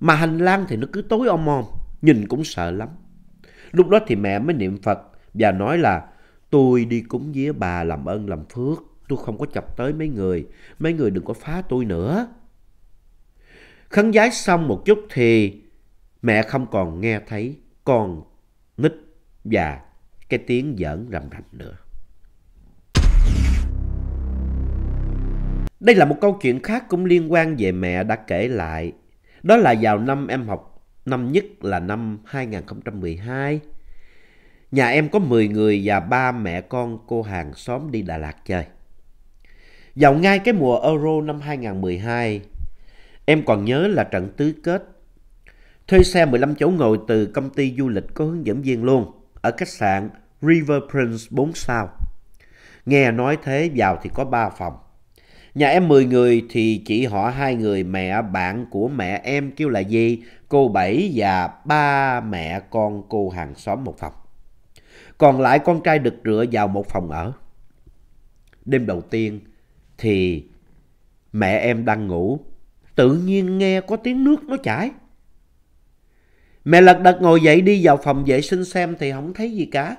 Mà hành lang thì nó cứ tối om om. Nhìn cũng sợ lắm. Lúc đó thì mẹ mới niệm Phật và nói là tôi đi cúng vía bà làm ơn làm phước. Tôi không có chọc tới mấy người. Mấy người đừng có phá tôi nữa. Khấn giái xong một chút thì mẹ không còn nghe thấy con nít và cái tiếng giỡn rầm rầm nữa. Đây là một câu chuyện khác cũng liên quan về mẹ đã kể lại. Đó là vào năm em học, năm nhất là năm 2012. Nhà em có 10 người và ba mẹ con cô hàng xóm đi Đà Lạt chơi. Vào ngay cái mùa Euro năm 2012, em còn nhớ là trận tứ kết. Thuê xe 15 chỗ ngồi từ công ty du lịch có hướng dẫn viên luôn, ở khách sạn River Prince 4 sao. Nghe nói thế vào thì có 3 phòng. Nhà em 10 người thì chỉ họ hai người mẹ bạn của mẹ em kêu là gì, cô Bảy và ba mẹ con cô hàng xóm một phòng. Còn lại con trai được rửa vào một phòng ở. Đêm đầu tiên thì mẹ em đang ngủ, tự nhiên nghe có tiếng nước nó chảy. Mẹ lật đật ngồi dậy đi vào phòng vệ sinh xem thì không thấy gì cả.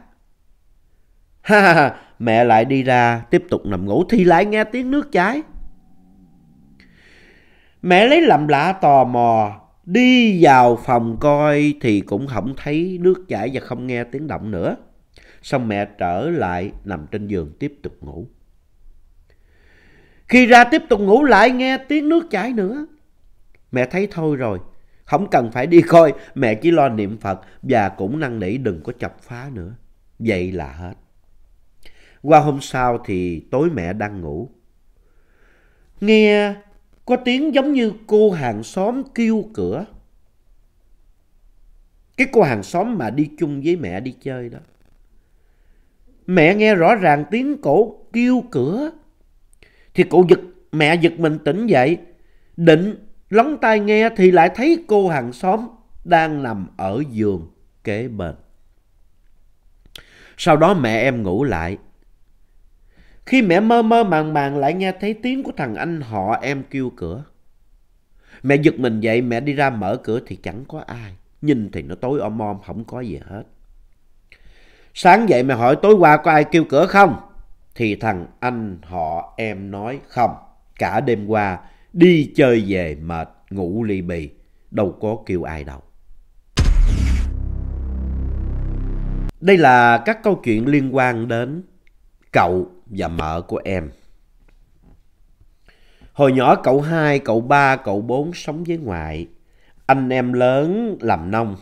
Ha ha ha, mẹ lại đi ra tiếp tục nằm ngủ thì lại nghe tiếng nước chảy. Mẹ lấy làm lạ tò mò, đi vào phòng coi thì cũng không thấy nước chảy và không nghe tiếng động nữa. Xong mẹ trở lại nằm trên giường tiếp tục ngủ. Khi ra tiếp tục ngủ lại nghe tiếng nước chảy nữa. Mẹ thấy thôi rồi, không cần phải đi coi, mẹ chỉ lo niệm Phật và cũng năn nỉ đừng có chọc phá nữa. Vậy là hết. Qua hôm sau thì tối mẹ đang ngủ. Nghe có tiếng giống như cô hàng xóm kêu cửa. Cái cô hàng xóm mà đi chung với mẹ đi chơi đó. Mẹ nghe rõ ràng tiếng cổ kêu cửa. Thì cổ giật, mẹ giật mình tỉnh dậy. Định lóng tai nghe thì lại thấy cô hàng xóm đang nằm ở giường kế bên. Sau đó mẹ em ngủ lại. Khi mẹ mơ mơ màng màng lại nghe thấy tiếng của thằng anh họ em kêu cửa. Mẹ giật mình dậy, mẹ đi ra mở cửa thì chẳng có ai. Nhìn thì nó tối om om, không có gì hết. Sáng dậy mẹ hỏi tối qua có ai kêu cửa không? Thì thằng anh họ em nói không. Cả đêm qua đi chơi về mệt, ngủ ly bì, đâu có kêu ai đâu. Đây là các câu chuyện liên quan đến cậu và mợ của em. Hồi nhỏ cậu hai, cậu ba, cậu bốn sống với ngoại. Anh em lớn làm nông.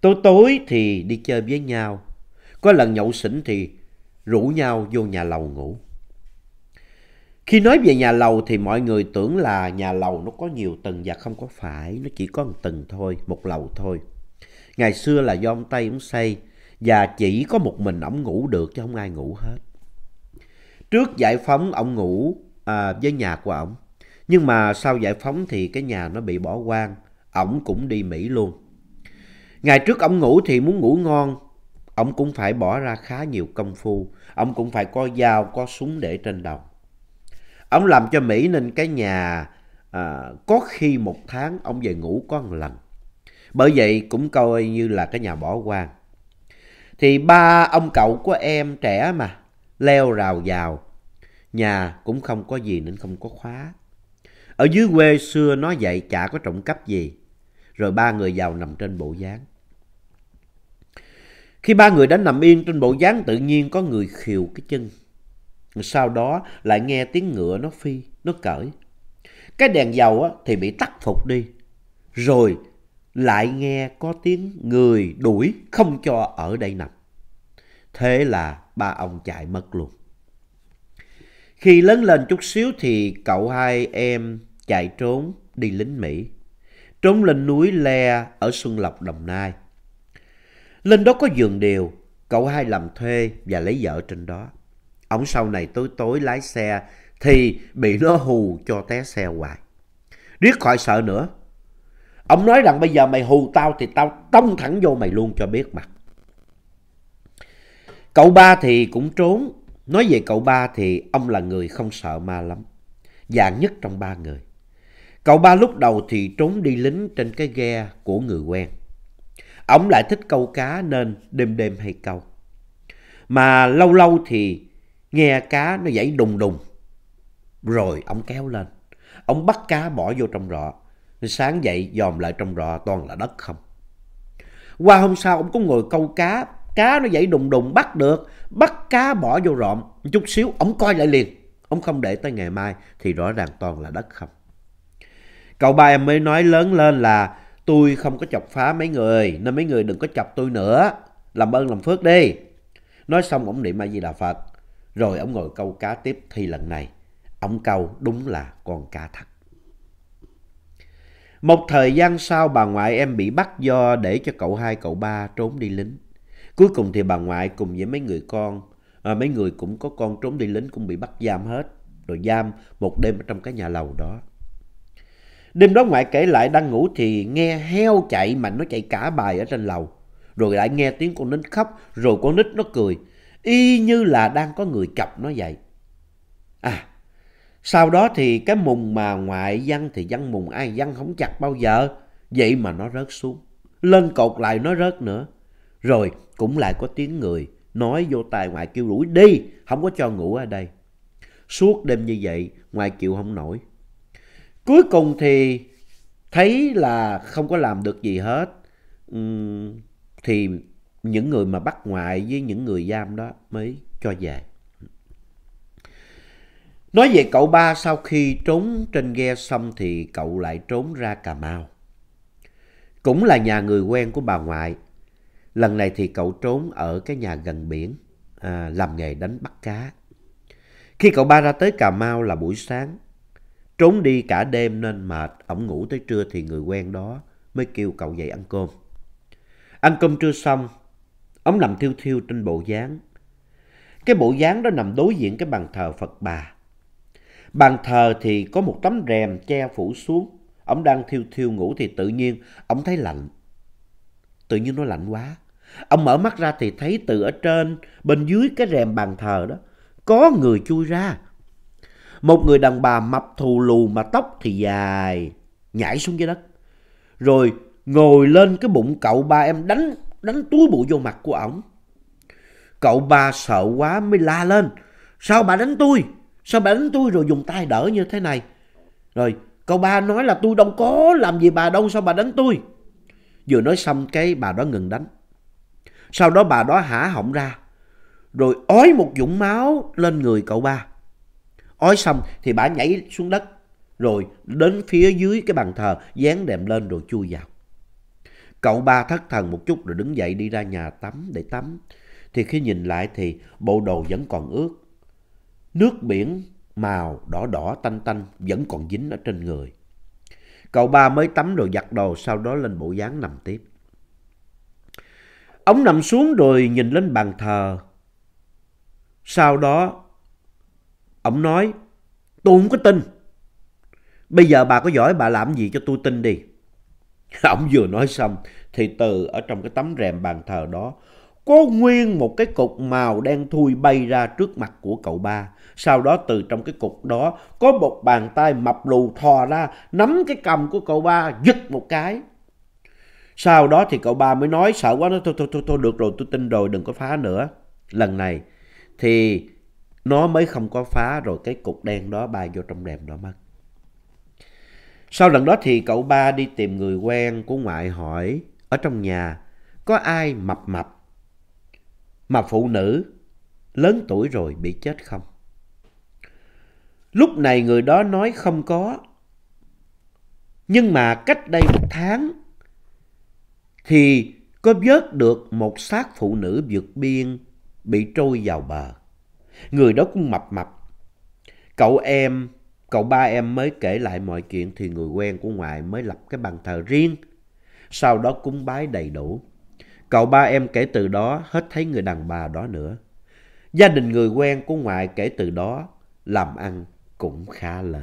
Tối tối thì đi chơi với nhau. Có lần nhậu xỉn thì rủ nhau vô nhà lầu ngủ. Khi nói về nhà lầu thì mọi người tưởng là nhà lầu nó có nhiều tầng và không có phải. Nó chỉ có một tầng thôi, một lầu thôi. Ngày xưa là do ông Tây ông xây và chỉ có một mình ổng ngủ được chứ không ai ngủ hết trước giải phóng ông ngủ à, với nhà của ông nhưng mà sau giải phóng thì cái nhà nó bị bỏ hoang ông cũng đi mỹ luôn ngày trước ông ngủ thì muốn ngủ ngon ông cũng phải bỏ ra khá nhiều công phu ông cũng phải có dao có súng để trên đầu ông làm cho mỹ nên cái nhà à, có khi một tháng ông về ngủ có một lần bởi vậy cũng coi như là cái nhà bỏ hoang thì ba ông cậu của em trẻ mà leo rào vào. Nhà cũng không có gì nên không có khóa. Ở dưới quê xưa nó vậy chả có trộm cắp gì. Rồi ba người vào nằm trên bộ gián. Khi ba người đã nằm yên trên bộ gián tự nhiên có người khiều cái chân. Sau đó lại nghe tiếng ngựa nó phi, nó cởi. Cái đèn dầu á, thì bị tắt phục đi. Rồi lại nghe có tiếng người đuổi không cho ở đây nằm. Thế là ba ông chạy mất luôn. Khi lớn lên chút xíu thì cậu hai em chạy trốn đi lính Mỹ. Trốn lên núi Le ở Xuân Lộc, Đồng Nai. Lên đó có giường điều, cậu hai làm thuê và lấy vợ trên đó. Ông sau này tối tối lái xe thì bị nó hù cho té xe hoài. Riết khỏi sợ nữa. Ông nói rằng bây giờ mày hù tao thì tao tông thẳng vô mày luôn cho biết mặt. Cậu ba thì cũng trốn. Nói về cậu ba thì ông là người không sợ ma lắm. Dạng nhất trong ba người. Cậu ba lúc đầu thì trốn đi lính trên cái ghe của người quen. Ông lại thích câu cá nên đêm đêm hay câu. Mà lâu lâu thì nghe cá nó dãy đùng đùng. Rồi ông kéo lên. Ông bắt cá bỏ vô trong rọ. Sáng dậy dòm lại trong rọ toàn là đất không. Qua hôm sau ông có ngồi câu cá cá nó dậy đùng đùng bắt được bắt cá bỏ vô rộm chút xíu ông coi lại liền ông không để tới ngày mai thì rõ ràng toàn là đất không cậu ba em mới nói lớn lên là tôi không có chọc phá mấy người nên mấy người đừng có chọc tôi nữa làm ơn làm phước đi nói xong ông niệm a di đà phật rồi ông ngồi câu cá tiếp thi lần này ông câu đúng là con cá thật một thời gian sau bà ngoại em bị bắt do để cho cậu hai cậu ba trốn đi lính Cuối cùng thì bà ngoại cùng với mấy người con, à, mấy người cũng có con trốn đi lính cũng bị bắt giam hết, rồi giam một đêm ở trong cái nhà lầu đó. Đêm đó ngoại kể lại đang ngủ thì nghe heo chạy mà nó chạy cả bài ở trên lầu. Rồi lại nghe tiếng con nít khóc, rồi con nít nó cười. Y như là đang có người chọc nó vậy. À, sau đó thì cái mùng mà ngoại văng thì văng mùng ai văng không chặt bao giờ. Vậy mà nó rớt xuống. Lên cột lại nó rớt nữa. Rồi cũng lại có tiếng người nói vô tai ngoại kêu rủi đi, không có cho ngủ ở đây. Suốt đêm như vậy, ngoại chịu không nổi. Cuối cùng thì thấy là không có làm được gì hết. thì những người mà bắt ngoại với những người giam đó mới cho về. Nói về cậu ba sau khi trốn trên ghe xong thì cậu lại trốn ra Cà Mau. Cũng là nhà người quen của bà ngoại Lần này thì cậu trốn ở cái nhà gần biển, à, làm nghề đánh bắt cá. Khi cậu ba ra tới Cà Mau là buổi sáng, trốn đi cả đêm nên mệt, ổng ngủ tới trưa thì người quen đó mới kêu cậu dậy ăn cơm. Ăn cơm trưa xong, ổng nằm thiêu thiêu trên bộ dáng. Cái bộ dáng đó nằm đối diện cái bàn thờ Phật bà. Bàn thờ thì có một tấm rèm che phủ xuống, ổng đang thiêu thiêu ngủ thì tự nhiên ổng thấy lạnh tự nhiên nó lạnh quá. Ông mở mắt ra thì thấy từ ở trên, bên dưới cái rèm bàn thờ đó, có người chui ra. Một người đàn bà mập thù lù mà tóc thì dài, nhảy xuống dưới đất. Rồi ngồi lên cái bụng cậu ba em đánh, đánh túi bụi vô mặt của ổng. Cậu ba sợ quá mới la lên. Sao bà đánh tôi? Sao bà đánh tôi rồi dùng tay đỡ như thế này? Rồi cậu ba nói là tôi đâu có làm gì bà đâu sao bà đánh tôi? Vừa nói xong cái bà đó ngừng đánh. Sau đó bà đó hả họng ra. Rồi ói một dũng máu lên người cậu ba. Ói xong thì bà nhảy xuống đất. Rồi đến phía dưới cái bàn thờ dán đèm lên rồi chui vào. Cậu ba thất thần một chút rồi đứng dậy đi ra nhà tắm để tắm. Thì khi nhìn lại thì bộ đồ vẫn còn ướt. Nước biển màu đỏ đỏ tanh tanh vẫn còn dính ở trên người. Cậu ba mới tắm rồi giặt đồ sau đó lên bộ dáng nằm tiếp. Ông nằm xuống rồi nhìn lên bàn thờ. Sau đó, ông nói, tôi không có tin. Bây giờ bà có giỏi bà làm gì cho tôi tin đi. Ông vừa nói xong thì từ ở trong cái tấm rèm bàn thờ đó có nguyên một cái cục màu đen thui bay ra trước mặt của cậu ba. Sau đó từ trong cái cục đó có một bàn tay mập lù thò ra nắm cái cầm của cậu ba giật một cái. Sau đó thì cậu ba mới nói sợ quá nói thôi thôi thôi, thôi được rồi tôi tin rồi đừng có phá nữa. Lần này thì nó mới không có phá rồi cái cục đen đó bay vô trong đèn đó mất. Sau lần đó thì cậu ba đi tìm người quen của ngoại hỏi ở trong nhà có ai mập mập mà phụ nữ lớn tuổi rồi bị chết không? Lúc này người đó nói không có. Nhưng mà cách đây một tháng thì có vớt được một xác phụ nữ vượt biên bị trôi vào bờ. Người đó cũng mập mập. Cậu em, cậu ba em mới kể lại mọi chuyện thì người quen của ngoại mới lập cái bàn thờ riêng. Sau đó cúng bái đầy đủ. Cậu ba em kể từ đó hết thấy người đàn bà đó nữa. Gia đình người quen của ngoại kể từ đó làm ăn cũng khá lên.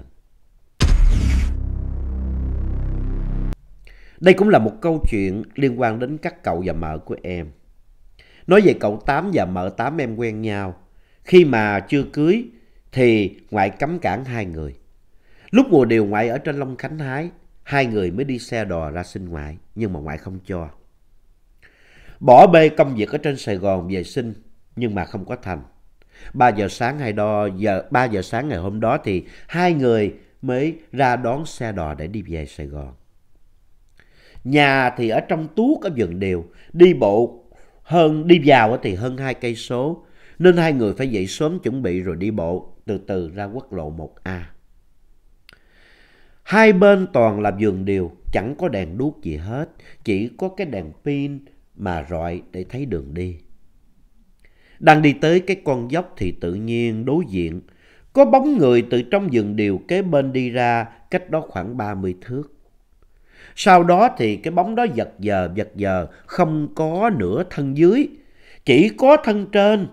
Đây cũng là một câu chuyện liên quan đến các cậu và mợ của em. Nói về cậu Tám và mợ Tám em quen nhau. Khi mà chưa cưới thì ngoại cấm cản hai người. Lúc mùa điều ngoại ở trên Long Khánh Hái, hai người mới đi xe đò ra xin ngoại nhưng mà ngoại không cho. Bỏ bê công việc ở trên Sài Gòn về sinh nhưng mà không có thành. 3 giờ sáng ngày đó, giờ 3 giờ sáng ngày hôm đó thì hai người mới ra đón xe đò để đi về Sài Gòn. Nhà thì ở trong tuốt ở vườn điều, đi bộ hơn đi vào thì hơn hai cây số, nên hai người phải dậy sớm chuẩn bị rồi đi bộ từ từ ra quốc lộ 1A. Hai bên toàn là vườn điều, chẳng có đèn đuốc gì hết, chỉ có cái đèn pin mà rọi để thấy đường đi. Đang đi tới cái con dốc thì tự nhiên đối diện, có bóng người từ trong rừng điều kế bên đi ra cách đó khoảng 30 thước. Sau đó thì cái bóng đó giật giờ giật giờ, không có nửa thân dưới, chỉ có thân trên,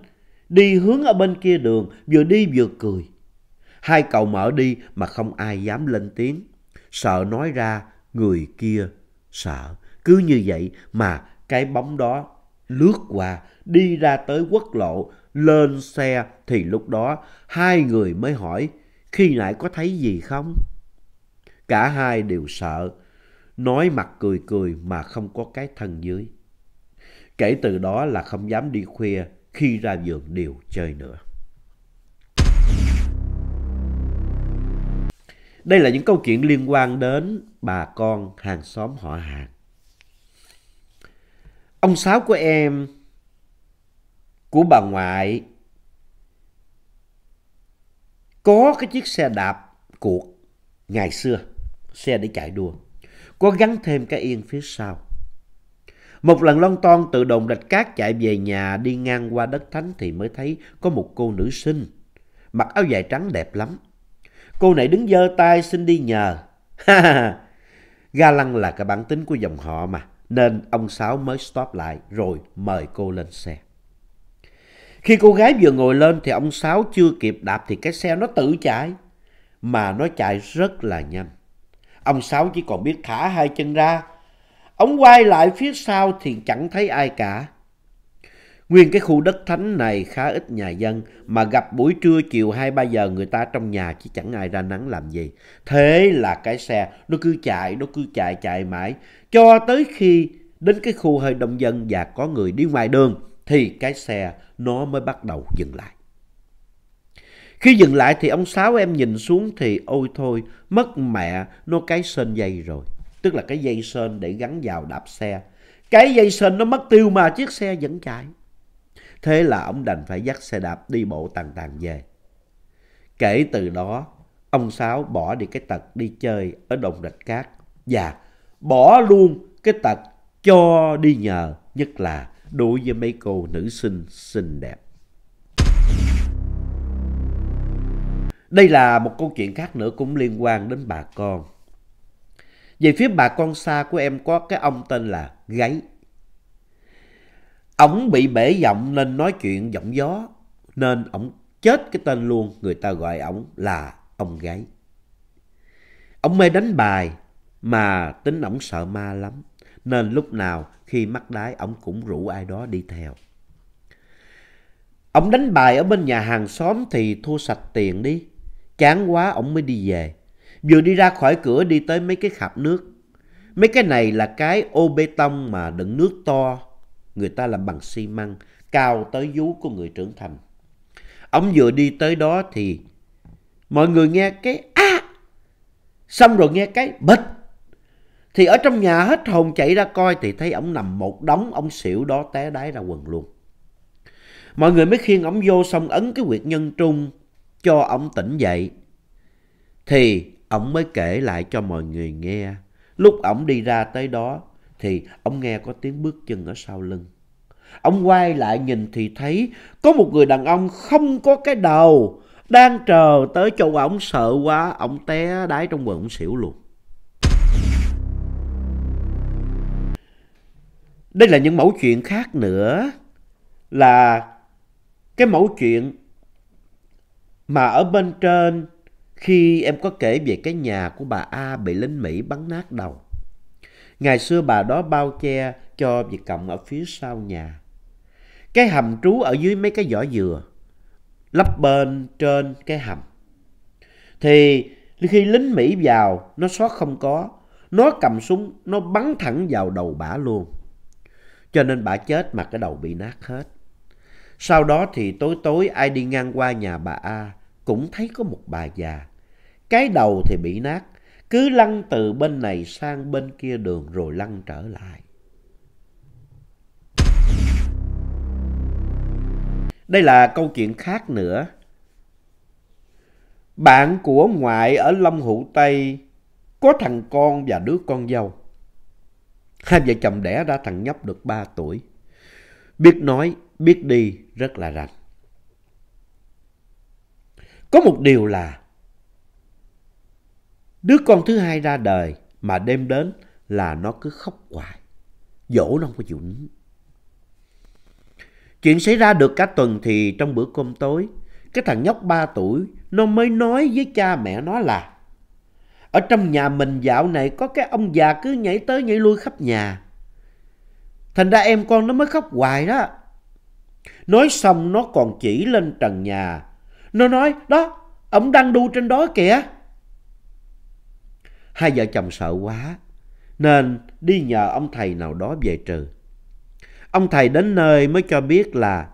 đi hướng ở bên kia đường, vừa đi vừa cười. Hai cậu mở đi mà không ai dám lên tiếng, sợ nói ra người kia sợ. Cứ như vậy mà cái bóng đó lướt qua, đi ra tới quốc lộ, lên xe thì lúc đó hai người mới hỏi khi nãy có thấy gì không? Cả hai đều sợ, nói mặt cười cười mà không có cái thân dưới. Kể từ đó là không dám đi khuya khi ra vườn đều chơi nữa. Đây là những câu chuyện liên quan đến bà con hàng xóm họ hàng. Ông Sáu của em, của bà ngoại, có cái chiếc xe đạp cuộc ngày xưa, xe để chạy đua, có gắn thêm cái yên phía sau. Một lần lon ton tự động đạch cát chạy về nhà đi ngang qua đất thánh thì mới thấy có một cô nữ sinh, mặc áo dài trắng đẹp lắm. Cô này đứng giơ tay xin đi nhờ. ga lăng là cái bản tính của dòng họ mà nên ông Sáu mới stop lại rồi mời cô lên xe. Khi cô gái vừa ngồi lên thì ông Sáu chưa kịp đạp thì cái xe nó tự chạy, mà nó chạy rất là nhanh. Ông Sáu chỉ còn biết thả hai chân ra, ông quay lại phía sau thì chẳng thấy ai cả, Nguyên cái khu đất thánh này khá ít nhà dân, mà gặp buổi trưa chiều 2-3 giờ người ta trong nhà chỉ chẳng ai ra nắng làm gì. Thế là cái xe nó cứ chạy, nó cứ chạy chạy mãi, cho tới khi đến cái khu hơi đông dân và có người đi ngoài đường thì cái xe nó mới bắt đầu dừng lại. Khi dừng lại thì ông Sáu em nhìn xuống thì ôi thôi, mất mẹ nó cái sên dây rồi. Tức là cái dây sên để gắn vào đạp xe. Cái dây sên nó mất tiêu mà chiếc xe vẫn chạy. Thế là ông đành phải dắt xe đạp đi bộ tàn tàn về. Kể từ đó, ông Sáu bỏ đi cái tật đi chơi ở đồng rạch cát và bỏ luôn cái tật cho đi nhờ, nhất là đối với mấy cô nữ sinh xinh đẹp. Đây là một câu chuyện khác nữa cũng liên quan đến bà con. Về phía bà con xa của em có cái ông tên là Gáy. Ổng bị bể giọng nên nói chuyện giọng gió. Nên ổng chết cái tên luôn người ta gọi ổng là ông gái. Ông mê đánh bài mà tính ổng sợ ma lắm. Nên lúc nào khi mắc đái ổng cũng rủ ai đó đi theo. Ông đánh bài ở bên nhà hàng xóm thì thua sạch tiền đi. Chán quá ông mới đi về. Vừa đi ra khỏi cửa đi tới mấy cái khạp nước. Mấy cái này là cái ô bê tông mà đựng nước to người ta làm bằng xi măng, cao tới vú của người trưởng thành. Ông vừa đi tới đó thì mọi người nghe cái a xong rồi nghe cái bịch. Thì ở trong nhà hết hồn chạy ra coi thì thấy ông nằm một đống, ông xỉu đó té đái ra quần luôn. Mọi người mới khiêng ông vô xong ấn cái quyệt nhân trung cho ông tỉnh dậy. Thì ông mới kể lại cho mọi người nghe. Lúc ông đi ra tới đó thì ông nghe có tiếng bước chân ở sau lưng. Ông quay lại nhìn thì thấy có một người đàn ông không có cái đầu đang chờ tới chỗ ông sợ quá, ông té đáy trong quần ông xỉu luôn. Đây là những mẫu chuyện khác nữa là cái mẫu chuyện mà ở bên trên khi em có kể về cái nhà của bà A bị lính Mỹ bắn nát đầu Ngày xưa bà đó bao che cho việc cộng ở phía sau nhà. Cái hầm trú ở dưới mấy cái vỏ dừa, lấp bên trên cái hầm. Thì khi lính Mỹ vào, nó sót không có, nó cầm súng, nó bắn thẳng vào đầu bà luôn. Cho nên bà chết mà cái đầu bị nát hết. Sau đó thì tối tối ai đi ngang qua nhà bà A cũng thấy có một bà già. Cái đầu thì bị nát, cứ lăn từ bên này sang bên kia đường rồi lăn trở lại. Đây là câu chuyện khác nữa. Bạn của ngoại ở Long Hữu Tây có thằng con và đứa con dâu. Hai vợ chồng đẻ ra thằng nhóc được 3 tuổi. Biết nói, biết đi rất là rành. Có một điều là Đứa con thứ hai ra đời mà đêm đến là nó cứ khóc hoài. Dỗ nó không có chịu nín. Chuyện xảy ra được cả tuần thì trong bữa cơm tối, cái thằng nhóc 3 tuổi nó mới nói với cha mẹ nó là ở trong nhà mình dạo này có cái ông già cứ nhảy tới nhảy lui khắp nhà. Thành ra em con nó mới khóc hoài đó. Nói xong nó còn chỉ lên trần nhà. Nó nói, đó, ông đang đu trên đó kìa. Hai vợ chồng sợ quá, nên đi nhờ ông thầy nào đó về trừ. Ông thầy đến nơi mới cho biết là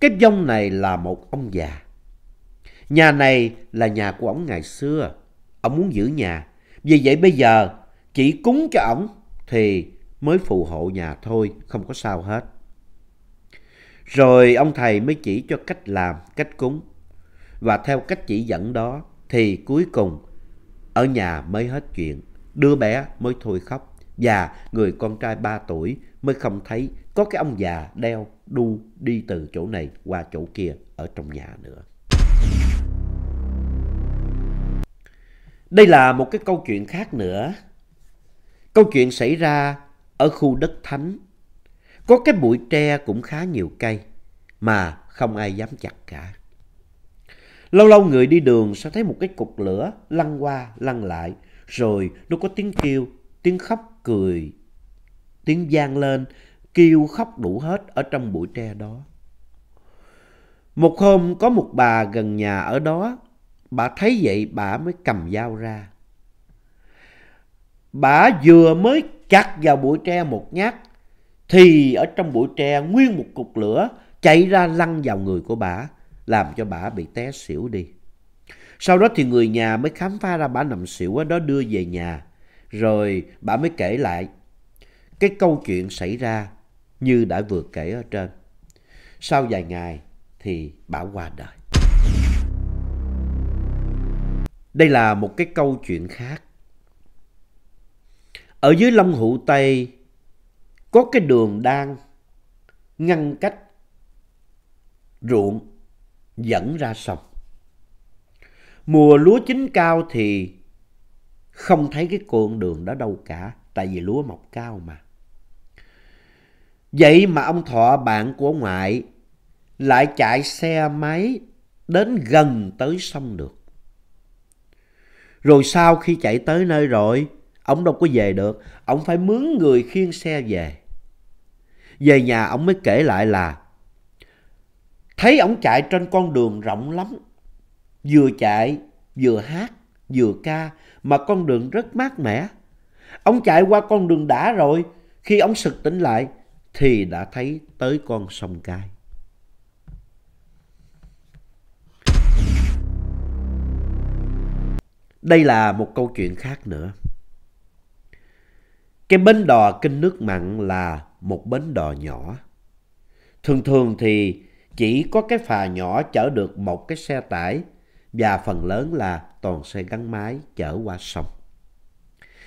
cái vong này là một ông già. Nhà này là nhà của ông ngày xưa, ông muốn giữ nhà. Vì vậy bây giờ chỉ cúng cho ông thì mới phù hộ nhà thôi, không có sao hết. Rồi ông thầy mới chỉ cho cách làm, cách cúng. Và theo cách chỉ dẫn đó thì cuối cùng ở nhà mới hết chuyện, đứa bé mới thôi khóc và người con trai 3 tuổi mới không thấy có cái ông già đeo đu đi từ chỗ này qua chỗ kia ở trong nhà nữa. Đây là một cái câu chuyện khác nữa. Câu chuyện xảy ra ở khu đất thánh. Có cái bụi tre cũng khá nhiều cây mà không ai dám chặt cả. Lâu lâu người đi đường sẽ thấy một cái cục lửa lăn qua lăn lại, rồi nó có tiếng kêu, tiếng khóc cười, tiếng gian lên, kêu khóc đủ hết ở trong bụi tre đó. Một hôm có một bà gần nhà ở đó, bà thấy vậy bà mới cầm dao ra. Bà vừa mới chặt vào bụi tre một nhát, thì ở trong bụi tre nguyên một cục lửa chạy ra lăn vào người của bà làm cho bà bị té xỉu đi. Sau đó thì người nhà mới khám phá ra bà nằm xỉu đó đưa về nhà. Rồi bà mới kể lại cái câu chuyện xảy ra như đã vừa kể ở trên. Sau vài ngày thì bà qua đời. Đây là một cái câu chuyện khác. Ở dưới Long Hữu Tây có cái đường đang ngăn cách ruộng dẫn ra sông. Mùa lúa chín cao thì không thấy cái con đường đó đâu cả, tại vì lúa mọc cao mà. Vậy mà ông Thọ bạn của ngoại lại chạy xe máy đến gần tới sông được. Rồi sau khi chạy tới nơi rồi, ông đâu có về được, ông phải mướn người khiêng xe về. Về nhà ông mới kể lại là Thấy ổng chạy trên con đường rộng lắm. Vừa chạy, vừa hát, vừa ca, mà con đường rất mát mẻ. Ông chạy qua con đường đã rồi, khi ông sực tỉnh lại, thì đã thấy tới con sông cai. Đây là một câu chuyện khác nữa. Cái bến đò kinh nước mặn là một bến đò nhỏ. Thường thường thì chỉ có cái phà nhỏ chở được một cái xe tải và phần lớn là toàn xe gắn máy chở qua sông.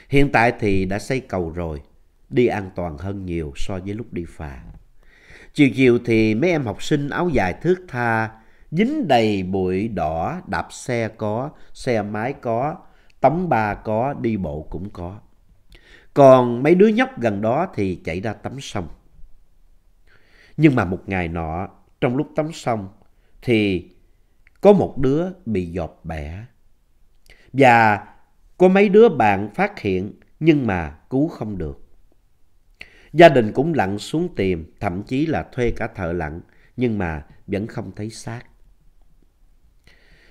Hiện tại thì đã xây cầu rồi, đi an toàn hơn nhiều so với lúc đi phà. Chiều chiều thì mấy em học sinh áo dài thước tha, dính đầy bụi đỏ, đạp xe có, xe máy có, tấm ba có, đi bộ cũng có. Còn mấy đứa nhóc gần đó thì chạy ra tắm sông. Nhưng mà một ngày nọ, trong lúc tắm xong thì có một đứa bị giọt bẻ. Và có mấy đứa bạn phát hiện nhưng mà cứu không được. Gia đình cũng lặn xuống tìm, thậm chí là thuê cả thợ lặn, nhưng mà vẫn không thấy xác.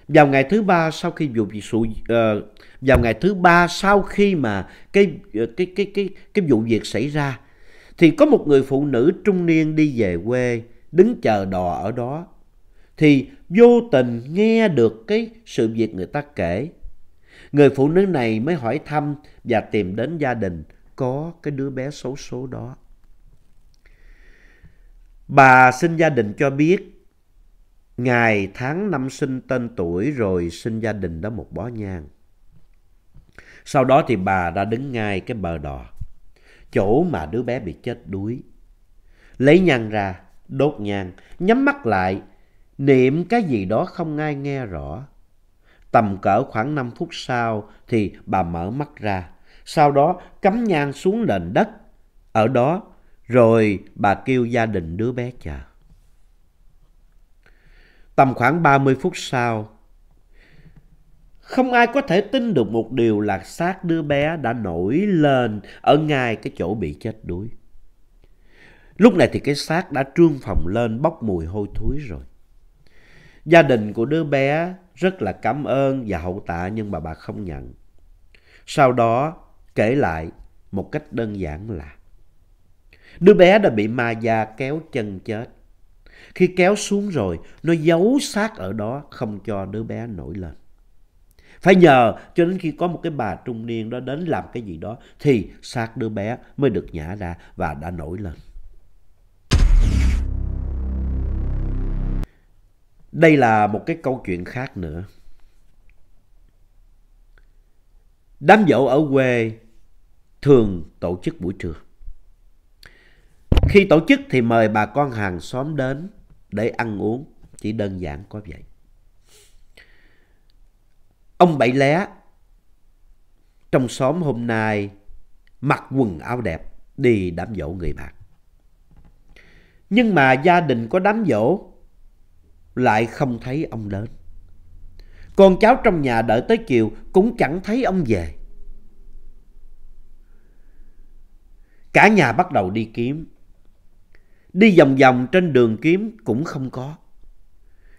Vào ngày thứ ba sau khi vụ việc uh, ờ, vào ngày thứ ba sau khi mà cái ờ, cái cái cái cái vụ việc xảy ra, thì có một người phụ nữ trung niên đi về quê đứng chờ đò ở đó, thì vô tình nghe được cái sự việc người ta kể. Người phụ nữ này mới hỏi thăm và tìm đến gia đình có cái đứa bé xấu số đó. Bà xin gia đình cho biết ngày tháng năm sinh tên tuổi rồi xin gia đình đó một bó nhang. Sau đó thì bà đã đứng ngay cái bờ đò, chỗ mà đứa bé bị chết đuối. Lấy nhang ra, đốt nhang, nhắm mắt lại, niệm cái gì đó không ai nghe rõ. Tầm cỡ khoảng 5 phút sau thì bà mở mắt ra, sau đó cắm nhang xuống nền đất. Ở đó, rồi bà kêu gia đình đứa bé chờ. Tầm khoảng 30 phút sau, không ai có thể tin được một điều là xác đứa bé đã nổi lên ở ngay cái chỗ bị chết đuối. Lúc này thì cái xác đã trương phòng lên bốc mùi hôi thối rồi. Gia đình của đứa bé rất là cảm ơn và hậu tạ nhưng mà bà không nhận. Sau đó kể lại một cách đơn giản là Đứa bé đã bị ma già kéo chân chết. Khi kéo xuống rồi, nó giấu xác ở đó không cho đứa bé nổi lên. Phải nhờ cho đến khi có một cái bà trung niên đó đến làm cái gì đó thì xác đứa bé mới được nhả ra và đã nổi lên. Đây là một cái câu chuyện khác nữa. Đám dỗ ở quê thường tổ chức buổi trưa. Khi tổ chức thì mời bà con hàng xóm đến để ăn uống, chỉ đơn giản có vậy. Ông Bảy Lé trong xóm hôm nay mặc quần áo đẹp đi đám dỗ người bạn. Nhưng mà gia đình có đám dỗ lại không thấy ông đến. Con cháu trong nhà đợi tới chiều cũng chẳng thấy ông về. Cả nhà bắt đầu đi kiếm. Đi vòng vòng trên đường kiếm cũng không có.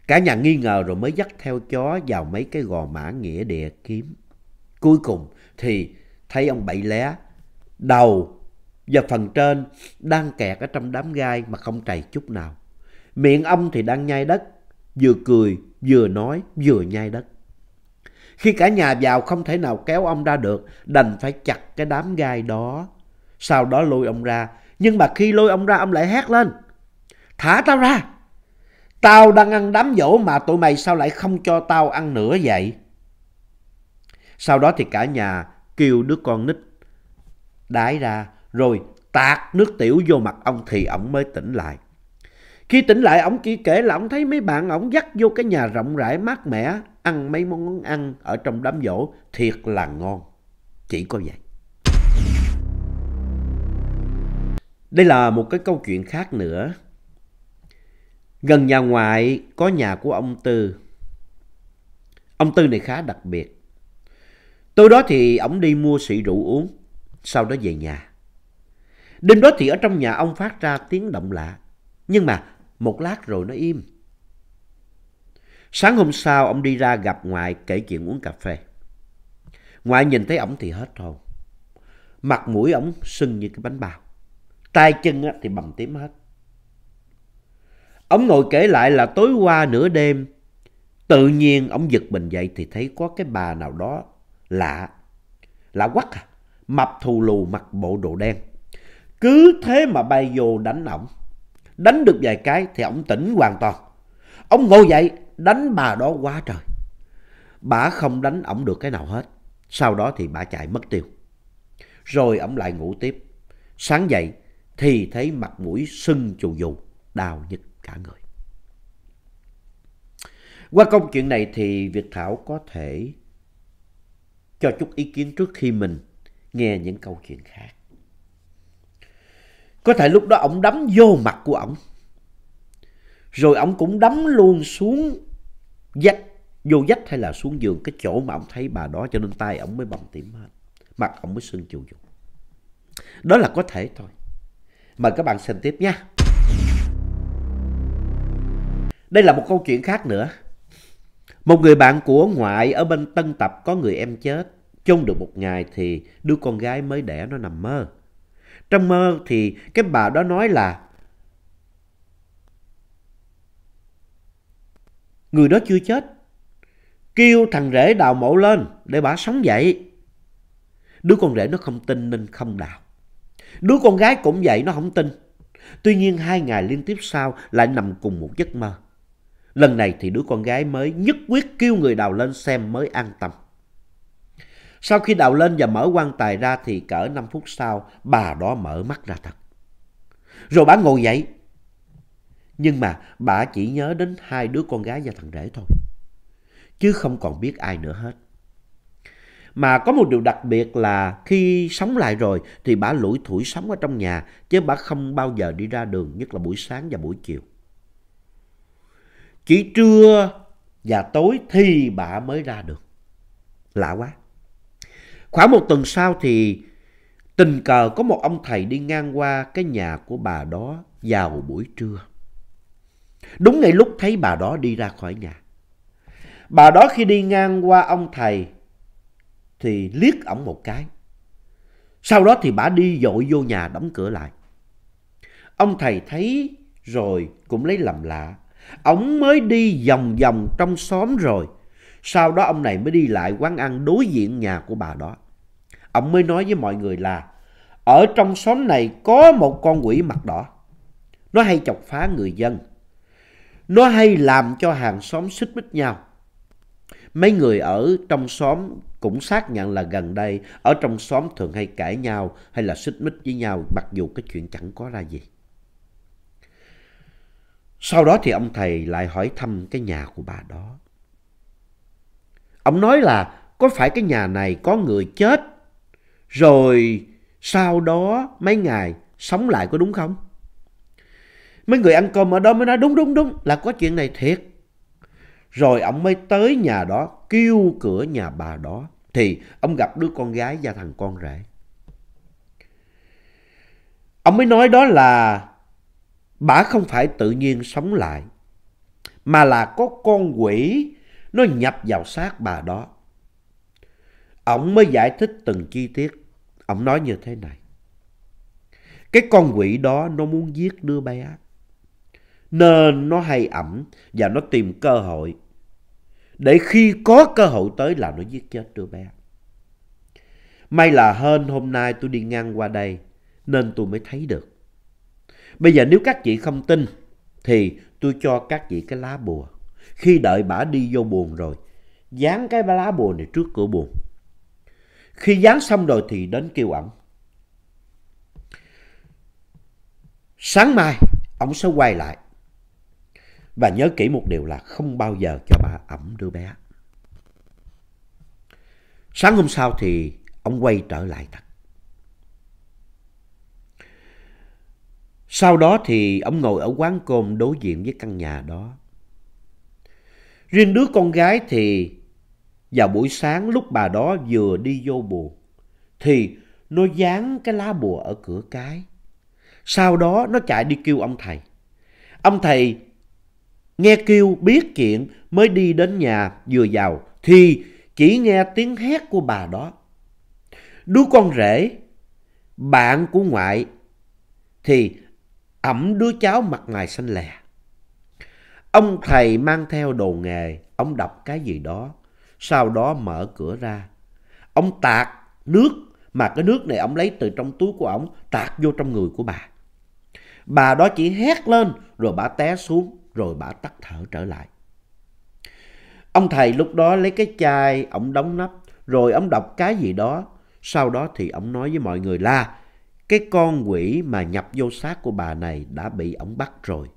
Cả nhà nghi ngờ rồi mới dắt theo chó vào mấy cái gò mã nghĩa địa kiếm. Cuối cùng thì thấy ông Bảy Lé, đầu và phần trên đang kẹt ở trong đám gai mà không trầy chút nào. Miệng ông thì đang nhai đất, vừa cười, vừa nói, vừa nhai đất. Khi cả nhà vào không thể nào kéo ông ra được, đành phải chặt cái đám gai đó. Sau đó lôi ông ra, nhưng mà khi lôi ông ra ông lại hét lên. Thả tao ra! Tao đang ăn đám dỗ mà tụi mày sao lại không cho tao ăn nữa vậy? Sau đó thì cả nhà kêu đứa con nít đái ra, rồi tạt nước tiểu vô mặt ông thì ổng mới tỉnh lại. Khi tỉnh lại, ổng kia kể là ổng thấy mấy bạn ổng dắt vô cái nhà rộng rãi mát mẻ, ăn mấy món ăn ở trong đám dỗ thiệt là ngon. Chỉ có vậy. Đây là một cái câu chuyện khác nữa. Gần nhà ngoại có nhà của ông Tư. Ông Tư này khá đặc biệt. Tối đó thì ổng đi mua xị rượu uống, sau đó về nhà. Đêm đó thì ở trong nhà ông phát ra tiếng động lạ. Nhưng mà một lát rồi nó im. Sáng hôm sau, ông đi ra gặp ngoại kể chuyện uống cà phê. Ngoại nhìn thấy ổng thì hết hồn. Mặt mũi ổng sưng như cái bánh bao. Tay chân thì bầm tím hết. Ông ngồi kể lại là tối qua nửa đêm, tự nhiên ông giật mình dậy thì thấy có cái bà nào đó lạ. Lạ quắc à, mập thù lù mặc bộ đồ đen. Cứ thế mà bay vô đánh ổng đánh được vài cái thì ông tỉnh hoàn toàn. Ông ngồi dậy, đánh bà đó quá trời. Bà không đánh ông được cái nào hết. Sau đó thì bà chạy mất tiêu. Rồi ông lại ngủ tiếp. Sáng dậy thì thấy mặt mũi sưng chù dù, đau nhức cả người. Qua công chuyện này thì Việt Thảo có thể cho chút ý kiến trước khi mình nghe những câu chuyện khác. Có thể lúc đó ổng đấm vô mặt của ổng. Rồi ổng cũng đấm luôn xuống dách, vô dách hay là xuống giường cái chỗ mà ổng thấy bà đó cho nên tay ổng mới bầm tím hết. Mặt ổng mới sưng chù chù. Đó là có thể thôi. Mời các bạn xem tiếp nha. Đây là một câu chuyện khác nữa. Một người bạn của ngoại ở bên Tân Tập có người em chết. Chôn được một ngày thì đứa con gái mới đẻ nó nằm mơ. Trong mơ thì cái bà đó nói là Người đó chưa chết. Kêu thằng rể đào mộ lên để bà sống dậy. Đứa con rể nó không tin nên không đào. Đứa con gái cũng vậy nó không tin. Tuy nhiên hai ngày liên tiếp sau lại nằm cùng một giấc mơ. Lần này thì đứa con gái mới nhất quyết kêu người đào lên xem mới an tâm. Sau khi đào lên và mở quan tài ra thì cỡ 5 phút sau bà đó mở mắt ra thật. Rồi bà ngồi dậy. Nhưng mà bà chỉ nhớ đến hai đứa con gái và thằng rể thôi. Chứ không còn biết ai nữa hết. Mà có một điều đặc biệt là khi sống lại rồi thì bà lủi thủi sống ở trong nhà chứ bà không bao giờ đi ra đường nhất là buổi sáng và buổi chiều. Chỉ trưa và tối thì bà mới ra được. Lạ quá. Khoảng một tuần sau thì tình cờ có một ông thầy đi ngang qua cái nhà của bà đó vào buổi trưa. Đúng ngay lúc thấy bà đó đi ra khỏi nhà. Bà đó khi đi ngang qua ông thầy thì liếc ổng một cái. Sau đó thì bà đi dội vô nhà đóng cửa lại. Ông thầy thấy rồi cũng lấy làm lạ. Ông mới đi vòng vòng trong xóm rồi sau đó ông này mới đi lại quán ăn đối diện nhà của bà đó. Ông mới nói với mọi người là ở trong xóm này có một con quỷ mặt đỏ. Nó hay chọc phá người dân. Nó hay làm cho hàng xóm xích mích nhau. Mấy người ở trong xóm cũng xác nhận là gần đây, ở trong xóm thường hay cãi nhau hay là xích mích với nhau mặc dù cái chuyện chẳng có ra gì. Sau đó thì ông thầy lại hỏi thăm cái nhà của bà đó. Ông nói là có phải cái nhà này có người chết, rồi sau đó mấy ngày sống lại có đúng không? Mấy người ăn cơm ở đó mới nói đúng đúng đúng là có chuyện này thiệt. Rồi ông mới tới nhà đó, kêu cửa nhà bà đó. Thì ông gặp đứa con gái và thằng con rể. Ông mới nói đó là bà không phải tự nhiên sống lại, mà là có con quỷ nó nhập vào xác bà đó. Ông mới giải thích từng chi tiết. Ông nói như thế này. Cái con quỷ đó nó muốn giết đứa bé. Nên nó hay ẩm và nó tìm cơ hội. Để khi có cơ hội tới là nó giết chết đứa bé. May là hơn hôm nay tôi đi ngang qua đây nên tôi mới thấy được. Bây giờ nếu các chị không tin thì tôi cho các chị cái lá bùa. Khi đợi bả đi vô buồn rồi, dán cái lá bùa này trước cửa buồn. Khi dán xong rồi thì đến kêu ẩm Sáng mai, ông sẽ quay lại. Và nhớ kỹ một điều là không bao giờ cho bà ẩm đứa bé. Sáng hôm sau thì ông quay trở lại thật. Sau đó thì ông ngồi ở quán cơm đối diện với căn nhà đó. Riêng đứa con gái thì vào buổi sáng lúc bà đó vừa đi vô buồn thì nó dán cái lá bùa ở cửa cái. Sau đó nó chạy đi kêu ông thầy. Ông thầy nghe kêu biết chuyện mới đi đến nhà vừa vào thì chỉ nghe tiếng hét của bà đó. Đứa con rể, bạn của ngoại thì ẩm đứa cháu mặt mày xanh lè. Ông thầy mang theo đồ nghề, ông đọc cái gì đó, sau đó mở cửa ra. Ông tạt nước, mà cái nước này ông lấy từ trong túi của ông, tạt vô trong người của bà. Bà đó chỉ hét lên, rồi bà té xuống, rồi bà tắt thở trở lại. Ông thầy lúc đó lấy cái chai, ông đóng nắp, rồi ông đọc cái gì đó. Sau đó thì ông nói với mọi người là cái con quỷ mà nhập vô xác của bà này đã bị ông bắt rồi.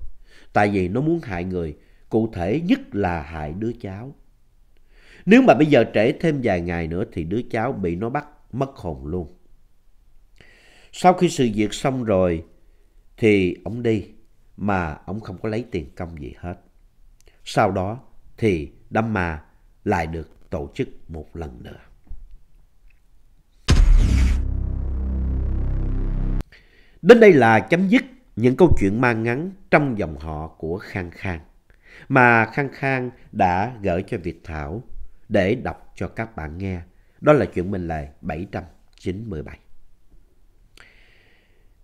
Tại vì nó muốn hại người, cụ thể nhất là hại đứa cháu. Nếu mà bây giờ trễ thêm vài ngày nữa thì đứa cháu bị nó bắt mất hồn luôn. Sau khi sự việc xong rồi thì ông đi mà ông không có lấy tiền công gì hết. Sau đó thì đâm mà lại được tổ chức một lần nữa. Đến đây là chấm dứt những câu chuyện mang ngắn trong dòng họ của Khang Khang mà Khang Khang đã gửi cho Việt Thảo để đọc cho các bạn nghe. Đó là chuyện mình lời 797.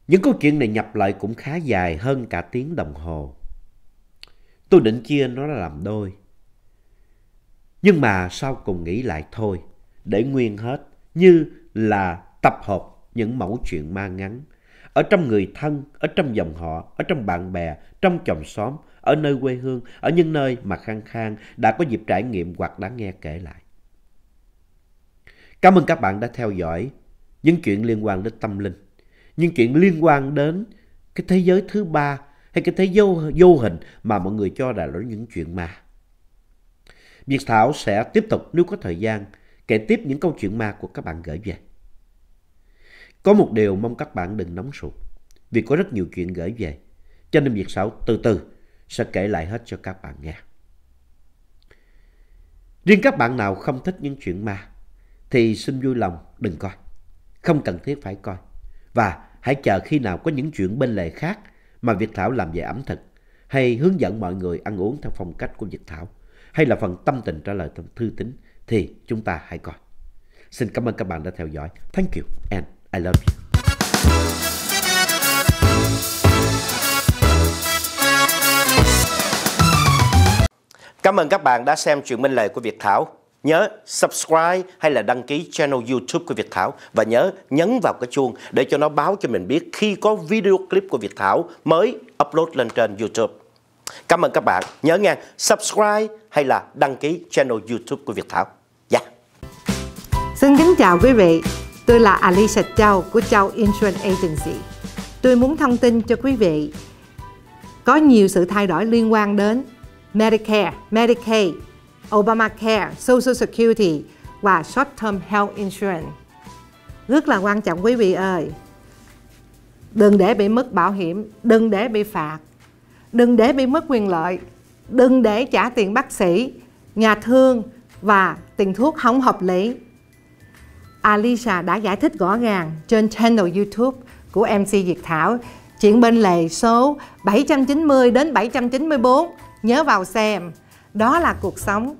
Những câu chuyện này nhập lại cũng khá dài hơn cả tiếng đồng hồ. Tôi định chia nó ra làm đôi. Nhưng mà sau cùng nghĩ lại thôi, để nguyên hết như là tập hợp những mẫu chuyện ma ngắn ở trong người thân, ở trong dòng họ, ở trong bạn bè, trong chồng xóm, ở nơi quê hương, ở những nơi mà Khang Khang đã có dịp trải nghiệm hoặc đã nghe kể lại. Cảm ơn các bạn đã theo dõi những chuyện liên quan đến tâm linh, những chuyện liên quan đến cái thế giới thứ ba hay cái thế giới vô hình mà mọi người cho là những chuyện ma. Việt Thảo sẽ tiếp tục nếu có thời gian kể tiếp những câu chuyện ma của các bạn gửi về. Có một điều mong các bạn đừng nóng ruột, vì có rất nhiều chuyện gửi về. Cho nên việc Sáu từ từ sẽ kể lại hết cho các bạn nghe. Riêng các bạn nào không thích những chuyện ma thì xin vui lòng đừng coi. Không cần thiết phải coi. Và hãy chờ khi nào có những chuyện bên lề khác mà Việt Thảo làm về ẩm thực hay hướng dẫn mọi người ăn uống theo phong cách của Việt Thảo hay là phần tâm tình trả lời thư tín thì chúng ta hãy coi. Xin cảm ơn các bạn đã theo dõi. Thank you and I love you. Cảm ơn các bạn đã xem chuyện minh lời của Việt Thảo. Nhớ subscribe hay là đăng ký channel YouTube của Việt Thảo và nhớ nhấn vào cái chuông để cho nó báo cho mình biết khi có video clip của Việt Thảo mới upload lên trên YouTube. Cảm ơn các bạn. Nhớ nghe subscribe hay là đăng ký channel YouTube của Việt Thảo. Dạ. Yeah. Xin kính chào quý vị. Tôi là Alicia Chao của Chao Insurance Agency. Tôi muốn thông tin cho quý vị có nhiều sự thay đổi liên quan đến Medicare, Medicaid, Obamacare, Social Security và Short Term Health Insurance. Rất là quan trọng quý vị ơi. Đừng để bị mất bảo hiểm, đừng để bị phạt, đừng để bị mất quyền lợi, đừng để trả tiền bác sĩ, nhà thương và tiền thuốc không hợp lý Alicia đã giải thích rõ ràng trên channel YouTube của MC Việt Thảo chuyện bên lề số 790 đến 794 nhớ vào xem đó là cuộc sống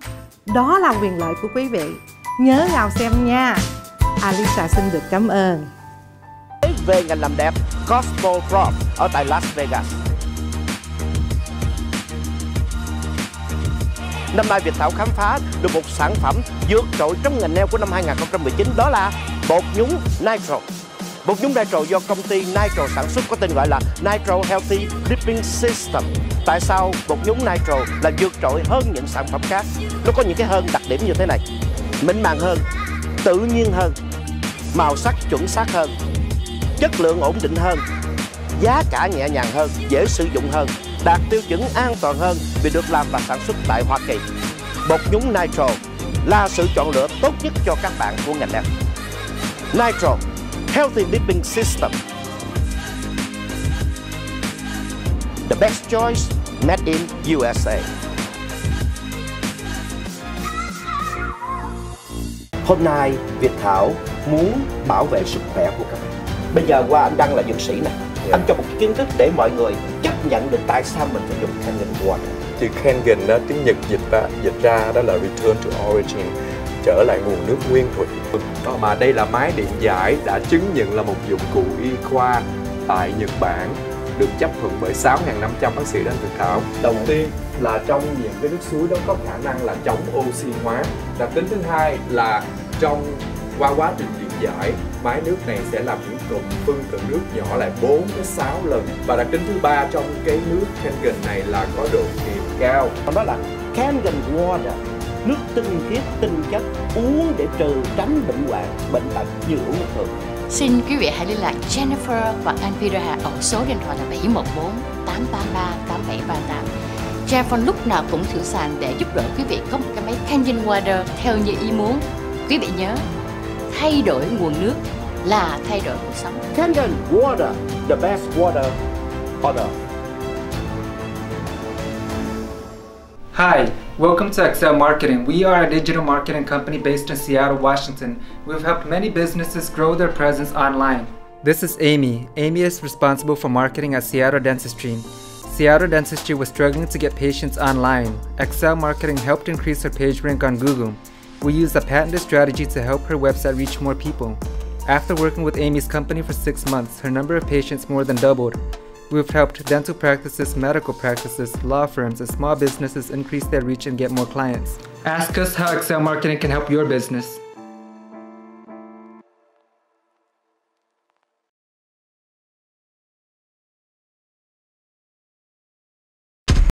đó là quyền lợi của quý vị nhớ vào xem nha Alicia xin được cảm ơn về ngành làm đẹp Cosmo Prof ở tại Las Vegas Năm nay Việt Thảo khám phá được một sản phẩm vượt trội trong ngành neo của năm 2019 đó là bột nhúng Nitro. Bột nhúng Nitro do công ty Nitro sản xuất có tên gọi là Nitro Healthy Dripping System. Tại sao bột nhúng Nitro là vượt trội hơn những sản phẩm khác? Nó có những cái hơn đặc điểm như thế này. Mịn màng hơn, tự nhiên hơn, màu sắc chuẩn xác hơn, chất lượng ổn định hơn, giá cả nhẹ nhàng hơn, dễ sử dụng hơn đạt tiêu chuẩn an toàn hơn vì được làm và sản xuất tại Hoa Kỳ. Bột nhúng Nitro là sự chọn lựa tốt nhất cho các bạn của ngành đẹp. Nitro Healthy Living System The best choice made in USA. Hôm nay Việt Thảo muốn bảo vệ sức khỏe của các bạn. Bây giờ qua anh Đăng là dược sĩ này yeah. anh cho một kiến thức để mọi người chấp nhận được tại sao mình phải dùng kangen water chữ kangen đó tiếng nhật dịch ra, dịch ra đó là return to origin trở lại nguồn nước nguyên thủy Còn ờ, mà đây là máy điện giải đã chứng nhận là một dụng cụ y khoa tại Nhật Bản được chấp thuận bởi 6.500 bác sĩ đang Việt Thảo đầu tiên là trong những cái nước suối đó có khả năng là chống oxy hóa đặc tính thứ hai là trong qua quá trình điện giải máy nước này sẽ làm thuộc phân tử nước nhỏ lại 4 tới 6 lần và đặc tính thứ ba trong cái nước Kangen này là có độ kiềm cao đó là Kangen water nước tinh khiết tinh chất uống để trừ tránh bệnh hoạn bệnh tật như uống nước thường Xin quý vị hãy liên lạc Jennifer và anh ở số điện thoại là 714 833 8738. Jennifer lúc nào cũng sẵn sàng để giúp đỡ quý vị có một cái máy Canyon Water theo như ý muốn. Quý vị nhớ, thay đổi nguồn nước là thay đổi cuộc sống. Kangen water, the best water on earth. Hi, welcome to Excel Marketing. We are a digital marketing company based in Seattle, Washington. We've helped many businesses grow their presence online. This is Amy. Amy is responsible for marketing at Seattle Dentistry. Seattle Dentistry was struggling to get patients online. Excel Marketing helped increase her page rank on Google. We used a patented strategy to help her website reach more people. After working with Amy's company for six months, her number of patients more than doubled. We've helped dental practices, medical practices, law firms, and small businesses increase their reach and get more clients. Ask us how Excel Marketing can help your business.